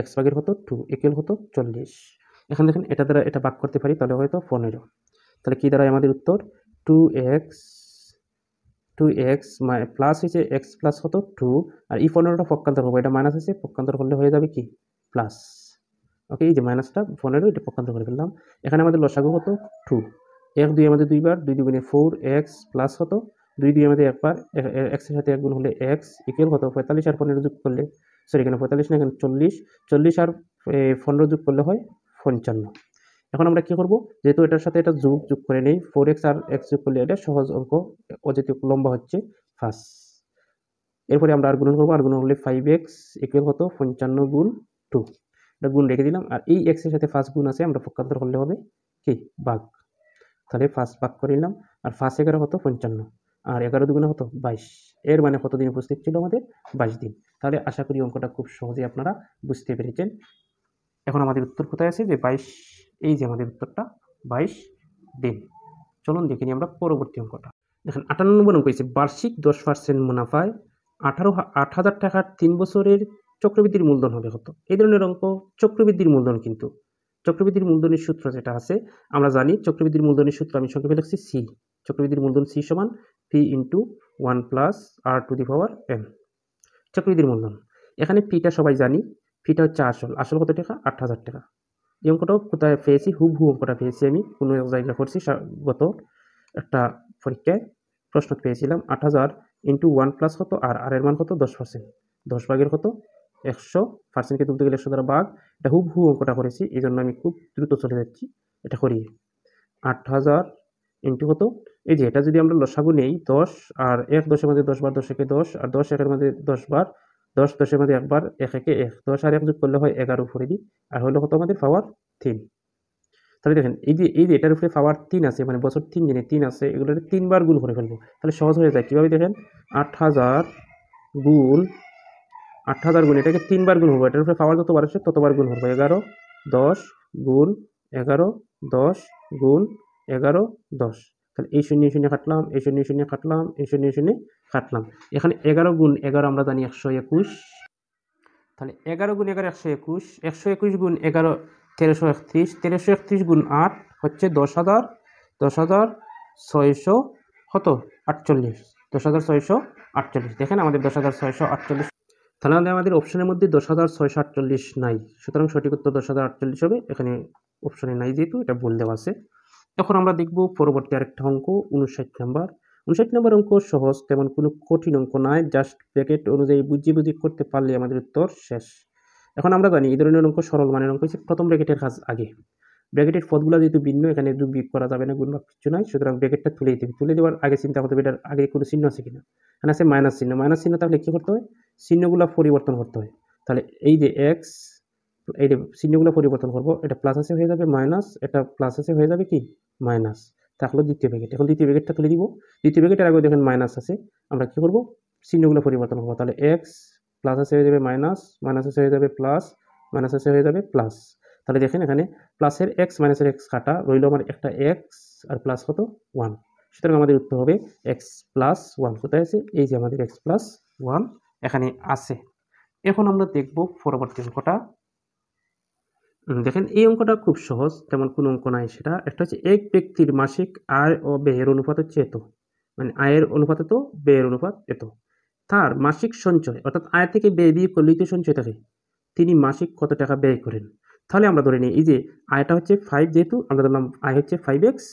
এক্স ভাগের কত টু একেল কত চল্লিশ এখন দেখেন এটা দ্বারা এটা ভাগ করতে পারি তাহলে হয়তো পনেরো তাহলে কী দাঁড়ায় আমাদের উত্তর টু এক্স টু এক্স মানে প্লাস হয়েছে এক্স প্লাস কত টু আর ই e পনেরোটা পক্ষান্তর করবো এটা মাইনাস হয়েছে পক্ষান্তর করলে হয়ে যাবে কি প্লাস ওকে এই যে মাইনাসটা পনেরো এটা পক্ষান্তর করে ফেললাম এখানে আমাদের লসাগু হতো টু এক দুই আমাদের দুইবার দুই দুগুণে ফোর এক্স প্লাস হতো দুই দুই আমাদের একবার এক্সের সাথে একগুণ হলে এক্স ইকুয়াল হতো পঁয়তাল্লিশ আর পনেরো যুগ করলে সরি এখানে পঁয়তাল্লিশ না এখানে চল্লিশ চল্লিশ আর পনেরো যুগ করলে হয় পঞ্চান্ন এখন আমরা কি করব যেহেতু এটার সাথে এটা যোগ যোগ করে নেই ফোর এক্স আর এক্স যোগ করলে এটা সহজ অঙ্ক ও লম্বা হচ্ছে ফার্স্ট এরপরে আমরা আর গুণন করবো আর গুণন করলে ফাইভ এক্স ইকুয়াল কত পঞ্চান্ন গুণ টু এটা গুণ রেখে দিলাম আর এই এক্সের সাথে ফার্স্ট গুণ আছে আমরা পক্ষান্তর করলে হবে কি বাঘ তাহলে ফার্স্ট বাঘ করে নিলাম আর ফার্স্ট এগারো কত পঞ্চান্ন আর এগারো দুগুণে কত বাইশ এর মানে কতদিন উপস্থিত ছিল আমাদের বাইশ দিন তাহলে আশা করি অঙ্কটা খুব সহজেই আপনারা বুঝতে পেরেছেন এখন আমাদের উত্তর কোথায় আছে যে বাইশ এই যে আমাদের উত্তরটা বাইশ দিন চলুন দেখে নিই আমরা পরবর্তী অঙ্কটা দেখেন আটান্ন নম্বর অঙ্ক হয়েছে বার্ষিক দশ পার্সেন্ট মুনাফায় আঠারো আট হাজার টাকার তিন বছরের চক্রবৃদ্ধির মূলধন হবে কত এই ধরনের অঙ্ক চক্রবৃদ্ধির মূলধন কিন্তু চক্রবৃদ্ধির মূলধনের সূত্র যেটা আছে আমরা জানি চক্রবৃদ্ধির মূলধনের সূত্র আমি সংক্ষেপে লিখছি সি চক্রবৃদ্ধির মূলধন সি সমান p into one plus r to the power m চক্রবৃদ্ধির মূলধন এখানে পিটা সবাই জানি ফিটা হচ্ছে আসল আসল কত টাকা আট হাজার টাকা এই অঙ্কটাও কোথায় পেয়েছি হুব হু অঙ্কটা পেয়েছি আমি কোনো এক জায়গায় করছি গত একটা পরীক্ষায় প্রশ্ন পেয়েছিলাম আট হাজার ইন্টু ওয়ান প্লাস কত আর আর এর মান কত দশ পার্সেন্ট দশ ভাগের কত একশো পার্সেন্টকে তুলতে গেলে একশো দ্বারা বাঘ এটা হুব হু অঙ্কটা করেছি এই জন্য আমি খুব দ্রুত চলে যাচ্ছি এটা করি আট হাজার ইন্টু কত এই যে এটা যদি আমরা লসাগু নেই দশ আর এক দশের মধ্যে দশ বার একে দশ আর দশ একের মধ্যে দশ বার দশ দশের মধ্যে একবার এক একে এক দশ আর এক যোগ করলে হয় এগারো উপরে দিই আর হলো কত আমাদের পাওয়ার তিন তাহলে দেখেন এই যে এই যে এটার উপরে পাওয়ার তিন আছে মানে বছর তিন দিনে তিন আছে এগুলো তিনবার গুণ করে ফেলবো তাহলে সহজ হয়ে যায় কীভাবে দেখেন আট হাজার গুণ আট হাজার গুণ এটাকে তিনবার গুণ হবো এটার উপরে পাওয়ার যতবার আসছে ততবার গুণ হবো এগারো দশ গুণ এগারো দশ গুণ এগারো দশ তাহলে এই শূন্য শূন্য কাটলাম এই শূন্য শূন্য কাটলাম এই শূন্য শূন্য কাটলাম এখানে এগারো গুণ এগারো আমরা জানি একশো একুশ তাহলে এগারো গুণ এগারো একশো একুশ একশো একুশ গুণ এগারো তেরোশো একত্রিশ তেরোশো একত্রিশ গুণ আট হচ্ছে দশ হাজার দশ হাজার ছয়শো কত আটচল্লিশ দশ হাজার ছয়শো আটচল্লিশ দেখেন আমাদের দশ হাজার ছয়শো আটচল্লিশ তাহলে আমাদের অপশনের মধ্যে দশ হাজার ছয়শো আটচল্লিশ নাই সুতরাং সঠিক উত্তর দশ হাজার আটচল্লিশ হবে এখানে অপশনে নাই যেহেতু এটা ভুল দেওয়া আছে এখন আমরা দেখব পরবর্তী আরেকটা অঙ্ক উনষাট নাম্বার উনষাট নাম্বার অঙ্ক সহজ তেমন কোনো কঠিন অঙ্ক নয় জাস্ট প্যাকেট অনুযায়ী বুঝিয়ে বুঝিয়ে করতে পারলে আমাদের উত্তর শেষ এখন আমরা জানি এই ধরনের অঙ্ক সরল মানের অঙ্ক হচ্ছে প্রথম ব্র্যাকেটের কাজ আগে ব্র্যাকেটের পদগুলো যেহেতু ভিন্ন এখানে দু বিয়োগ করা যাবে না গুণ বা কিছু নয় সুতরাং ব্র্যাকেটটা তুলেই দেবে তুলে দেওয়ার আগে চিন্তা করতে হবে এটার আগে কোনো চিহ্ন আছে কিনা এখানে আছে মাইনাস চিহ্ন মাইনাস চিহ্ন তাহলে কী করতে হয় চিহ্নগুলো পরিবর্তন করতে হয় তাহলে এই যে এক্স এই চিহ্নগুলো পরিবর্তন করবো এটা প্লাস আছে হয়ে যাবে মাইনাস এটা প্লাস আছে হয়ে যাবে কি মাইনাস থাকলো দ্বিতীয় প্যাকেট এখন দ্বিতীয় ব্যাকেটটা তুলে দিব দ্বিতীয় ব্যাকেটের আগে দেখেন মাইনাস আছে আমরা কী করব চিহ্নগুলো পরিবর্তন করবো তাহলে এক্স প্লাস আছে হয়ে যাবে মাইনাস মাইনাস আছে হয়ে যাবে প্লাস মাইনাস আছে হয়ে যাবে প্লাস তাহলে দেখেন এখানে প্লাসের এক্স মাইনাসের এক্স কাটা রইল আমার একটা এক্স আর প্লাস কত ওয়ান সুতরাং আমাদের উত্তর হবে এক্স প্লাস ওয়ান কোথায় আছে এই যে আমাদের এক্স প্লাস ওয়ান এখানে আছে এখন আমরা দেখব পরবর্তী অঙ্কটা দেখেন এই অঙ্কটা খুব সহজ তেমন কোনো অঙ্ক নাই সেটা একটা হচ্ছে এক ব্যক্তির মাসিক আয় ও ব্যয়ের অনুপাত হচ্ছে এত মানে আয়ের অনুপাত এত ব্যয়ের অনুপাত এত তার মাসিক সঞ্চয় অর্থাৎ আয় থেকে ব্যয় বিয়ে করলেই তো সঞ্চয় থাকে তিনি মাসিক কত টাকা ব্যয় করেন তাহলে আমরা ধরে নিই এই যে আয়টা হচ্ছে ফাইভ যেহেতু আমরা ধরলাম আয় হচ্ছে ফাইভ এক্স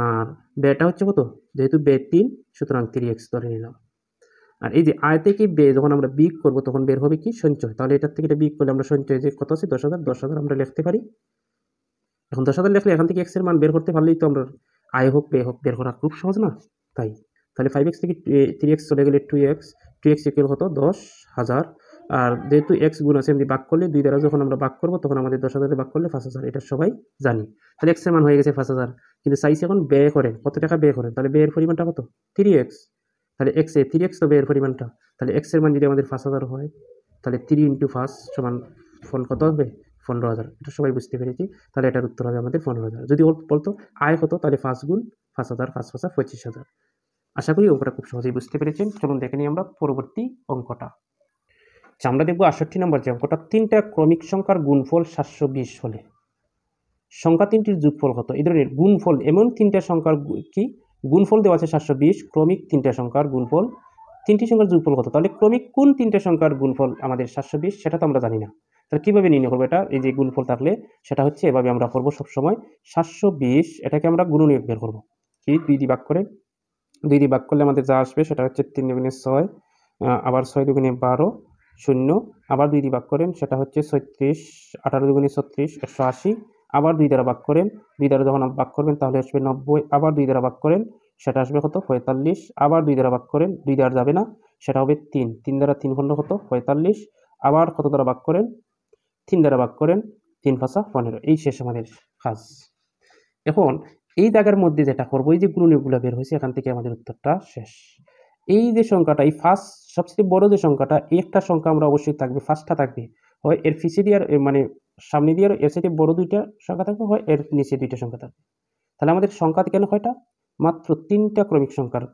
আর ব্যয়টা হচ্ছে কত যেহেতু ব্যয় তিন সুতরাং থ্রি এক্স ধরে নিলাম আর এই যে আয় থেকে বে যখন আমরা বিক করবো তখন বের হবে কি সঞ্চয় তাহলে এটার থেকে এটা বিক করলে আমরা সঞ্চয় যে কত আছে দশ হাজার দশ হাজার আমরা লিখতে পারি এখন দশ হাজার লিখলে এখান থেকে এক্সের মান বের করতে পারলেই তো আমরা আয় হোক ব্যয় হোক বের করা খুব সহজ না তাই তাহলে ফাইভ এক্স থেকে থ্রি এক্স চলে গেলে two x two x equal হতো দশ হাজার আর যেহেতু এক্স গুণ আছে এমনি বাক করলে দুই দ্বারা যখন আমরা বাক করবো তখন আমাদের দশ হাজারে বাক করলে পাঁচ হাজার এটা সবাই জানি তাহলে এক্সের মান হয়ে গেছে পাঁচ হাজার কিন্তু সাইজ এখন ব্যয় করেন কত টাকা ব্যয় করেন তাহলে ব্যয়ের পরিমাণটা কত থ্রি এক্স তাহলে এক্স এ থ্রি এক্স হবে এর পরিমাণটা তাহলে এক্সের মান যদি আমাদের ফাঁস হাজার হয় তাহলে থ্রি ইন্টু পাঁচ সমান ফোন কত হবে পনেরো হাজার এটা সবাই বুঝতে পেরেছি তাহলে এটার উত্তর হবে আমাদের পনেরো হাজার যদি বলতো আয় কত তাহলে পাঁচ গুণ পাঁচ হাজার পাঁচ পাঁচা পঁচিশ হাজার আশা করি অঙ্কটা খুব সহজেই বুঝতে পেরেছেন চলুন দেখে নিই আমরা পরবর্তী অঙ্কটা আচ্ছা, আমরা দেখব আষট্টি নম্বর যে অঙ্কটা তিনটা ক্রমিক সংখ্যার গুণফল সাতশো বিশ হলে সংখ্যা তিনটির যোগফল কত এই ধরনের গুণফল এমন তিনটা সংখ্যার কি গুণফল দেওয়া আছে সাতশো বিশ ক্রমিক তিনটে সংখ্যার গুণফল তিনটি সংখ্যার যুগফল কত তাহলে ক্রমিক কোন তিনটে সংখ্যার গুণফল আমাদের সাতশো বিশ সেটা তো আমরা জানি না তাহলে কীভাবে নির্ণয় করবো এটা এই যে গুণফল থাকলে সেটা হচ্ছে এভাবে আমরা করবো সবসময় সাতশো বিশ এটাকে আমরা নিয়োগ বের করবো কি দুই দি ভাগ করে দুই দি ভাগ করলে আমাদের যা আসবে সেটা হচ্ছে তিন দুগুণে ছয় আবার ছয় দুগুণে বারো শূন্য আবার দুই দি ভাগ করেন সেটা হচ্ছে ছত্রিশ আঠারো দুগুণে ছত্রিশ একশো আশি আবার দুই দ্বারা ভাগ করেন দুই দ্বারা যখন ভাগ করবেন তাহলে আসবে নব্বই আবার দুই দ্বারা ভাগ করেন সেটা আসবে কত পঁয়তাল্লিশ আবার দুই দ্বারা ভাগ করেন দুই দ্বারা যাবে না সেটা হবে তিন তিন দ্বারা তিন খণ্ড কত পঁয়তাল্লিশ আবার কত দ্বারা ভাগ করেন তিন দ্বারা ভাগ করেন তিন পাঁচা পনেরো এই শেষ আমাদের কাজ এখন এই দাগের মধ্যে যেটা করবো এই যে গুণনীয়গুলো বের হয়েছে এখান থেকে আমাদের উত্তরটা শেষ এই যে সংখ্যাটা এই ফার্স্ট সবচেয়ে বড় যে সংখ্যাটা একটা সংখ্যা আমরা অবশ্যই থাকবে ফার্স্টটা থাকবে হয় এর ফিসিডিয়ার মানে সামনে দিয়ে এর সাথে বড় দুইটা সংখ্যা থাকবে হয় এর নিচে দুইটা সংখ্যা থাকবে তাহলে আমাদের সংখ্যা কেন কয়টা মাত্র তিনটা ক্রমিক সংখ্যার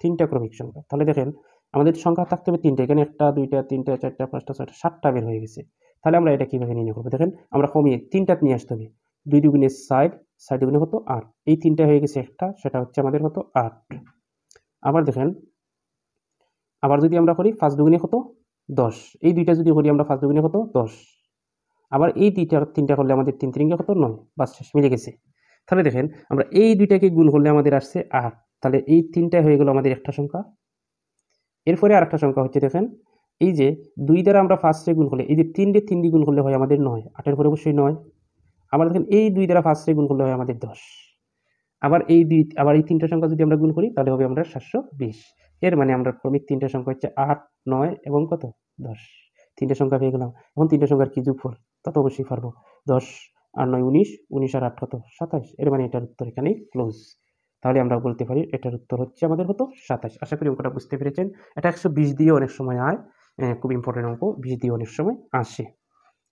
তিনটা ক্রমিক সংখ্যা তাহলে দেখেন আমাদের সংখ্যা থাকতে হবে তিনটা এখানে একটা দুইটা তিনটা চারটা পাঁচটা ছয়টা সাতটা বের হয়ে গেছে তাহলে আমরা এটা কীভাবে নির্ণয় করবো দেখেন আমরা কমিয়ে তিনটা নিয়ে আসতে হবে দুই দুগুণে সাইড সাইড দুগুণে হতো আট এই তিনটা হয়ে গেছে একটা সেটা হচ্ছে আমাদের হতো আট আবার দেখেন আবার যদি আমরা করি পাঁচ দুগুণে হতো দশ এই দুইটা যদি করি আমরা পাঁচ দুগুণে হতো দশ আবার এই দুইটা তিনটা করলে আমাদের তিন তিনটা কত নয় বাস শেষ মিলে গেছে তাহলে দেখেন আমরা এই দুইটাকে গুণ করলে আমাদের আসছে আট তাহলে এই তিনটা হয়ে গেলো আমাদের একটা সংখ্যা এরপরে আর একটা সংখ্যা হচ্ছে দেখেন এই যে দুই দ্বারা আমরা ফার্স্টে গুণ করলে এই যে তিনটে তিন দিয়ে গুণ করলে হয় আমাদের নয় আটের পরে অবশ্যই নয় আবার দেখেন এই দুই দ্বারা ফার্স্টে গুণ করলে হয় আমাদের দশ আবার এই দুই আবার এই তিনটা সংখ্যা যদি আমরা গুণ করি তাহলে হবে আমরা সাতশো বিশ এর মানে আমরা ক্রমিক তিনটা সংখ্যা হচ্ছে আট নয় এবং কত দশ তিনটা সংখ্যা পেয়ে গেলাম এখন তিনটা সংখ্যার কি ফল তা তো অবশ্যই পারবো দশ আর নয় উনিশ উনিশ আর আট কত সাতাশ এর মানে এটার উত্তর এখানে ক্লোজ তাহলে আমরা বলতে পারি এটার উত্তর হচ্ছে আমাদের হতো সাতাশ আশা করি অঙ্কটা বুঝতে পেরেছেন এটা একশো বিশ দিয়ে অনেক সময় আয় খুব ইম্পর্টেন্ট অঙ্ক বিশ দিয়ে অনেক সময় আসে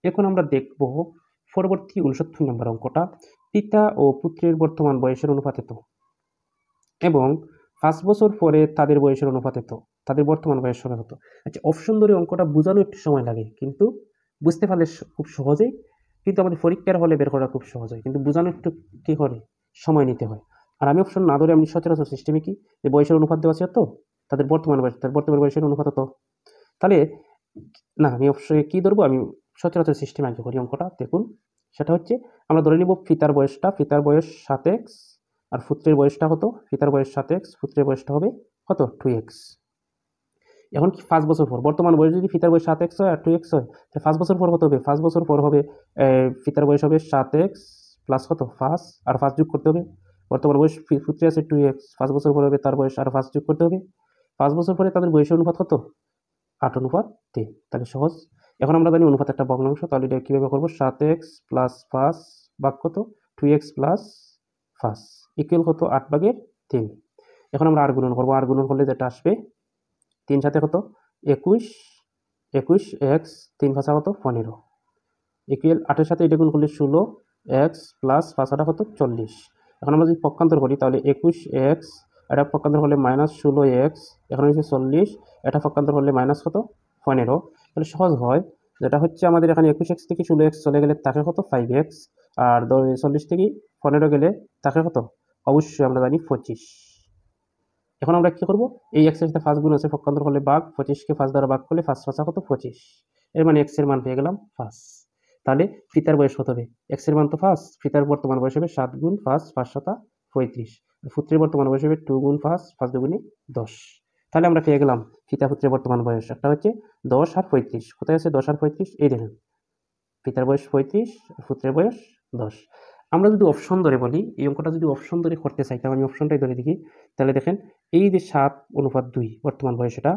এখন আমরা দেখব পরবর্তী উনসত্তর নম্বর অঙ্কটা পিতা ও পুত্রের বর্তমান বয়সের অনুপাতে তো এবং পাঁচ বছর পরে তাদের বয়সের অনুপাতে তো তাদের বর্তমান বয়স হতো আচ্ছা অপশন ধরে অঙ্কটা বোঝানো একটু সময় লাগে কিন্তু বুঝতে পারলে খুব সহজেই কিন্তু আমাদের পরীক্ষার হলে বের করা খুব সহজ হয় কিন্তু বোঝানো একটু কী করে সময় নিতে হয় আর আমি অপশন না ধরে আমি সচরাচর সিস্টেমে কি যে বয়সের অনুপাত দেওয়া আছে তো তাদের বর্তমান বয়স তাদের বর্তমান বয়সের অনুপাত তো তাহলে না আমি অবশ্যই কী ধরবো আমি সচরাচর সিস্টেমে আগে করি অঙ্কটা দেখুন সেটা হচ্ছে আমরা ধরে নিব ফিতার বয়সটা ফিতার বয়স সাত এক্স আর পুত্রের বয়সটা হতো ফিতার বয়স সাত এক্স পুত্রের বয়সটা হবে কত টু এক্স এখন কি পাঁচ বছর পর বর্তমান বয়স যদি ফিতার বয়স সাত এক্স হয় আর টু এক্স হয় তাহলে পাঁচ বছর পর কত হবে পাঁচ বছর পর হবে ফিতার বয়স হবে সাত এক্স প্লাস কত ফার্স্ট আর ফার্স্ট যোগ করতে হবে বর্তমান বয়স সূত্রে আছে টু এক্স পাঁচ বছর পর হবে তার বয়স আর ফার্স্ট যোগ করতে হবে পাঁচ বছর পরে তাদের বয়সের অনুপাত কত আট অনুপাত তিন তাহলে সহজ এখন আমরা জানি অনুপাত একটা ভগ্নাংশ তাহলে এটা কীভাবে করবো সাত এক্স প্লাস ফার্স্ট বাক কত two x plus first equal কত আট বাগের তিন এখন আমরা আর গুণন করবো আর গুণন করলে যেটা আসবে তিন সাথে কত একুশ একুশ এক্স তিন পাঁচা কত পনেরো ইকুয়াল আটের সাথে এটা গুণ করলে ষোলো এক্স প্লাস পাঁচটা কত চল্লিশ এখন আমরা যদি পক্ষান্তর করি তাহলে একুশ এক্স এটা পক্ষান্তর করলে মাইনাস ষোলো এক্স এখন হচ্ছে চল্লিশ এটা পক্ষান্তর করলে মাইনাস কত পনেরো তাহলে সহজ হয় যেটা হচ্ছে আমাদের এখানে একুশ এক্স থেকে ষোলো এক্স চলে গেলে তাকে কত ফাইভ এক্স আর চল্লিশ থেকে পনেরো গেলে তাকে কত অবশ্যই আমরা জানি পঁচিশ এখন আমরা কী করবো এই এক্সের সাথে ফার্স্ট গুণ আছে পক্ষান্তর করলে বাঘ পঁচিশকে ফার্স্ট দ্বারা বাঘ করলে ফার্স্ট ফাঁসা কত পঁচিশ এর মানে এক্সের মান পেয়ে গেলাম ফার্স্ট তাহলে ফিতার বয়স কত হবে এক্সের মান তো ফার্স্ট ফিতার বর্তমান বয়স হবে সাত গুণ ফার্স্ট সাতা পঁয়ত্রিশ পুত্রের বর্তমান বয়স হবে টু গুণ ফার্স্ট পাঁচ দুগুণে দশ তাহলে আমরা পেয়ে গেলাম পিতা পুত্রের বর্তমান বয়স একটা হচ্ছে দশ আর পঁয়ত্রিশ কোথায় আছে দশ আর পঁয়ত্রিশ এই দেখেন পিতার বয়স পঁয়ত্রিশ পুত্রের বয়স দশ আমরা যদি অপশন ধরে বলি এই অঙ্কটা যদি অপশন ধরে করতে চাই তাহলে আমি অপশনটাই ধরে দেখি তাহলে দেখেন এই যে সাত অনুপাত দুই বর্তমান বয়সটা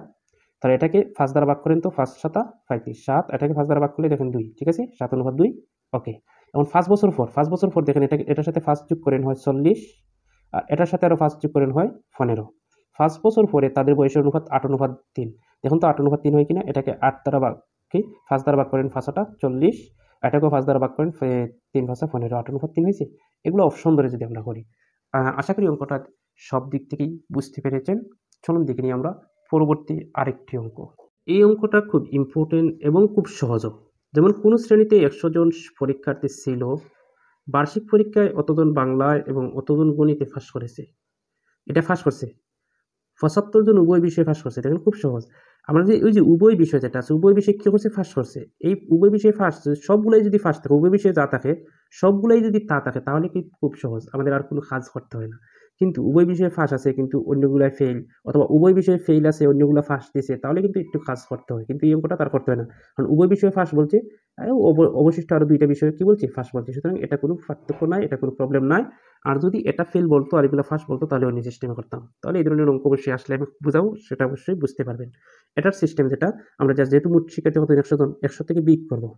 তাহলে এটাকে ফার্স্ট দ্বারা বাক করেন তো ফার্স্ট সাতা পঁয়ত্রিশ সাত এটাকে ফার্স্ট দ্বারা ভাগ করলে দেখেন দুই ঠিক আছে সাত অনুপাত দুই ওকে এখন ফার্স্ট বছর পর ফার্স্ট বছর পর দেখেন এটাকে এটার সাথে ফার্স্ট যুগ করেন হয় চল্লিশ আর এটার সাথে আরও ফার্স্ট যুগ করেন হয় পনেরো ফার্স্ট বছর পরে তাদের বয়সের অনুপাত আট অনুপাত তিন দেখুন তো আট অনুপাত তিন হয় কিনা এটাকে আট দ্বারা ভাগ কি ফার্স্ট দ্বারা বাক করেন ফাঁসাটা চল্লিশ এটাকেও পাঁচ দ্বারা ভাগ করেন তিন ভাষা পনেরো আটান্ন তিন হয়েছে এগুলো অপশন ধরে যদি আমরা করি আশা করি অঙ্কটা সব দিক থেকেই বুঝতে পেরেছেন চলুন দেখে নিই আমরা পরবর্তী আরেকটি অঙ্ক এই অঙ্কটা খুব ইম্পর্টেন্ট এবং খুব সহজ যেমন কোন শ্রেণীতে একশো জন পরীক্ষার্থী ছিল বার্ষিক পরীক্ষায় অতজন বাংলায় এবং অতজন গণিতে ফাঁস করেছে এটা ফাঁস করছে পঁচাত্তর জন উভয় বিষয়ে ফাঁস করছে দেখেন খুব সহজ আমরা যে ওই যে উভয় বিষয় যেটা আছে উভয় বিষয়ে কি করছে ফাঁস করছে এই উভয় বিষয়ে ফাঁস সবগুলোই যদি ফাঁস থাকে উভয় বিষয়ে যা থাকে সবগুলোই যদি তা থাকে তাহলে কি খুব সহজ আমাদের আর কোনো কাজ করতে হয় না কিন্তু উভয় বিষয়ে ফাঁস আছে কিন্তু অন্যগুলো ফেল অথবা উভয় বিষয়ে ফেল আছে অন্যগুলো ফাঁস দিয়েছে তাহলে কিন্তু একটু কাজ করতে হয় কিন্তু এই অঙ্কটা তার করতে হয় না কারণ উভয় বিষয়ে ফাঁস বলছে অবশিষ্ট আরও দুইটা বিষয়ে কী বলছে ফাঁস বলছে সুতরাং এটা কোনো পার্থক্য নাই এটা কোনো প্রবলেম নাই আর যদি এটা ফেল বলতো আর এগুলো ফাঁস বলতো তাহলে অন্য সিস্টেমে করতাম তাহলে এই ধরনের অঙ্ক অবশ্যই আসলে আমি বোঝাবো সেটা অবশ্যই বুঝতে পারবেন এটার সিস্টেম যেটা আমরা যেহেতু মোট শিক্ষার্থী হতো একশো একশো থেকে বিক করবো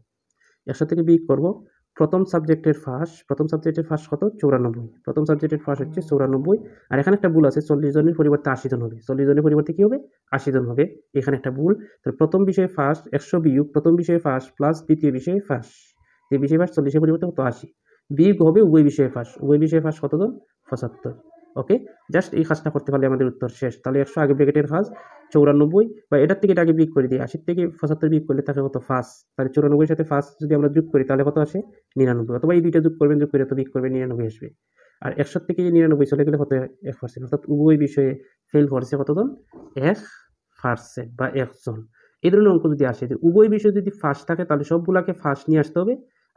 একশো থেকে বিক করবো প্রথম সাবজেক্টের ফাঁস প্রথম সাবজেক্টের ফাঁস কত চৌরানব্বই প্রথম সাবজেক্টের ফাঁস হচ্ছে চৌরানব্বই আর এখানে একটা ভুল আছে চল্লিশ জনের পরিবর্তে আশি জন হবে চল্লিশ জনের পরিবর্তে কী হবে আশি জন হবে এখানে একটা ভুল তাহলে প্রথম বিষয়ে ফাঁস একশো বিয়োগ প্রথম বিষয়ে ফাঁস প্লাস দ্বিতীয় বিষয়ে ফাঁস যে বিষয়ে ফাঁস চল্লিশের পরিবর্তে কত আশি বিয়োগ হবে উভয় বিষয়ে ফাঁস উভয় বিষয়ে ফাঁস কতজন পঁচাত্তর ওকে জাস্ট এই কাজটা করতে পারলে আমাদের উত্তর শেষ তাহলে একশো আগে ব্রেকেটের কাজ চৌরানব্বই বা এটার থেকে এটা আগে বিক করে দিই আশির থেকে পঁচাত্তর বিক করলে তাকে কত ফাঁস তাহলে চৌরানব্বইয়ের সাথে ফাঁস যদি আমরা যোগ করি তাহলে কত আসে নিরানব্বই অথবা এই দুইটা যোগ করবেন যোগ করে তো বিক করবে নিরানব্বই আসবে আর একশো থেকে নিরানব্বই চলে গেলে কত এক পার্সেন্ট অর্থাৎ উভয় বিষয়ে ফেল করছে কতজন এক পার্সেন্ট বা একজন এই ধরনের অঙ্ক যদি আসে যে উভয় বিষয়ে যদি ফাঁস থাকে তাহলে সবগুলাকে ফাঁস নিয়ে আসতে হবে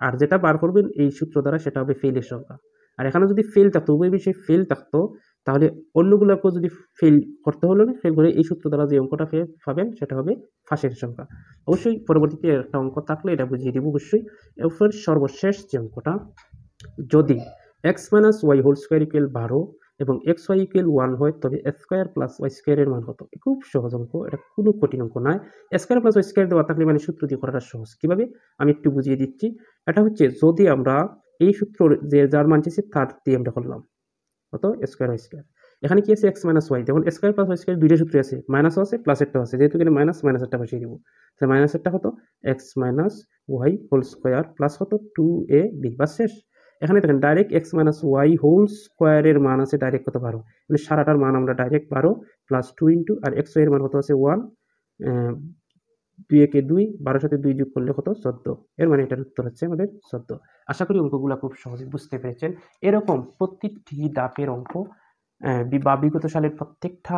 আর যেটা বার করবেন এই সূত্র দ্বারা সেটা হবে ফেলের সংখ্যা আর এখানে যদি ফেল থাকতো উভয় বিষয়ে ফেল থাকতো তাহলে অন্যগুলোকেও যদি ফেল করতে হলো না ফেল করে এই সূত্র দ্বারা যে অঙ্কটা পাবেন সেটা হবে ফাঁসের সংখ্যা অবশ্যই পরবর্তীতে একটা অঙ্ক থাকলে এটা বুঝিয়ে দেবো অবশ্যই এরপর সর্বশেষ যে অঙ্কটা যদি x minus y whole square equal বারো এবং এক্স ওয়াই ইকুয়াল ওয়ান হয় তবে স্কোয়ার প্লাস ওয়াই স্কোয়ারের মান কত খুব সহজ অঙ্ক এটা কোনো কঠিন অঙ্ক নয় স্কোয়ার প্লাস ওয়াই স্কোয়ার দেওয়া থাকলে মানে সূত্র দিয়ে করাটা সহজ কীভাবে আমি একটু বুঝিয়ে দিচ্ছি এটা হচ্ছে যদি আমরা এই সূত্র যে যার মান চেয়েছে তার দিয়ে আমরা করলাম কত স্কোয়ার ওয়াই স্কোয়ার এখানে কি আছে এক্স মাইনাস ওয়াই যেমন স্কোয়ার প্লাস ওয়াই স্কোয়ার দুইটা সূত্র আছে মাইনাসও আছে প্লাস একটা আছে যেহেতু এখানে মাইনাস মাইনাস একটা বসিয়ে দিব তাহলে মাইনাস একটা কত x minus y whole square plus কত টু এ বি বা শেষ এখানে দেখেন direct x minus y whole স্কোয়ারের মান আছে ডাইরেক্ট কত বারো মানে সারাটার মান আমরা ডাইরেক্ট বারো প্লাস টু ইন্টু আর এক্স এর মান কত আছে ওয়ান দুই একে দুই বারো সাথে দুই যোগ করলে কত চোদ্দ এর মানে এটার উত্তর হচ্ছে আমাদের চোদ্দ আশা করি অঙ্কগুলো খুব সহজে বুঝতে পেরেছেন এরকম প্রত্যেকটি দাপের অঙ্ক বা বিগত সালের প্রত্যেকটা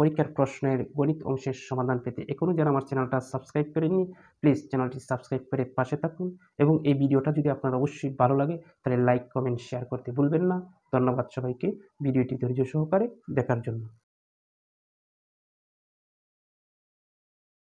পরীক্ষার প্রশ্নের গণিত অংশের সমাধান পেতে এখনও যারা আমার চ্যানেলটা সাবস্ক্রাইব করেননি প্লিজ চ্যানেলটি সাবস্ক্রাইব করে পাশে থাকুন এবং এই ভিডিওটা যদি আপনার অবশ্যই ভালো লাগে তাহলে লাইক কমেন্ট শেয়ার করতে ভুলবেন না ধন্যবাদ সবাইকে ভিডিওটি ধৈর্য সহকারে দেখার জন্য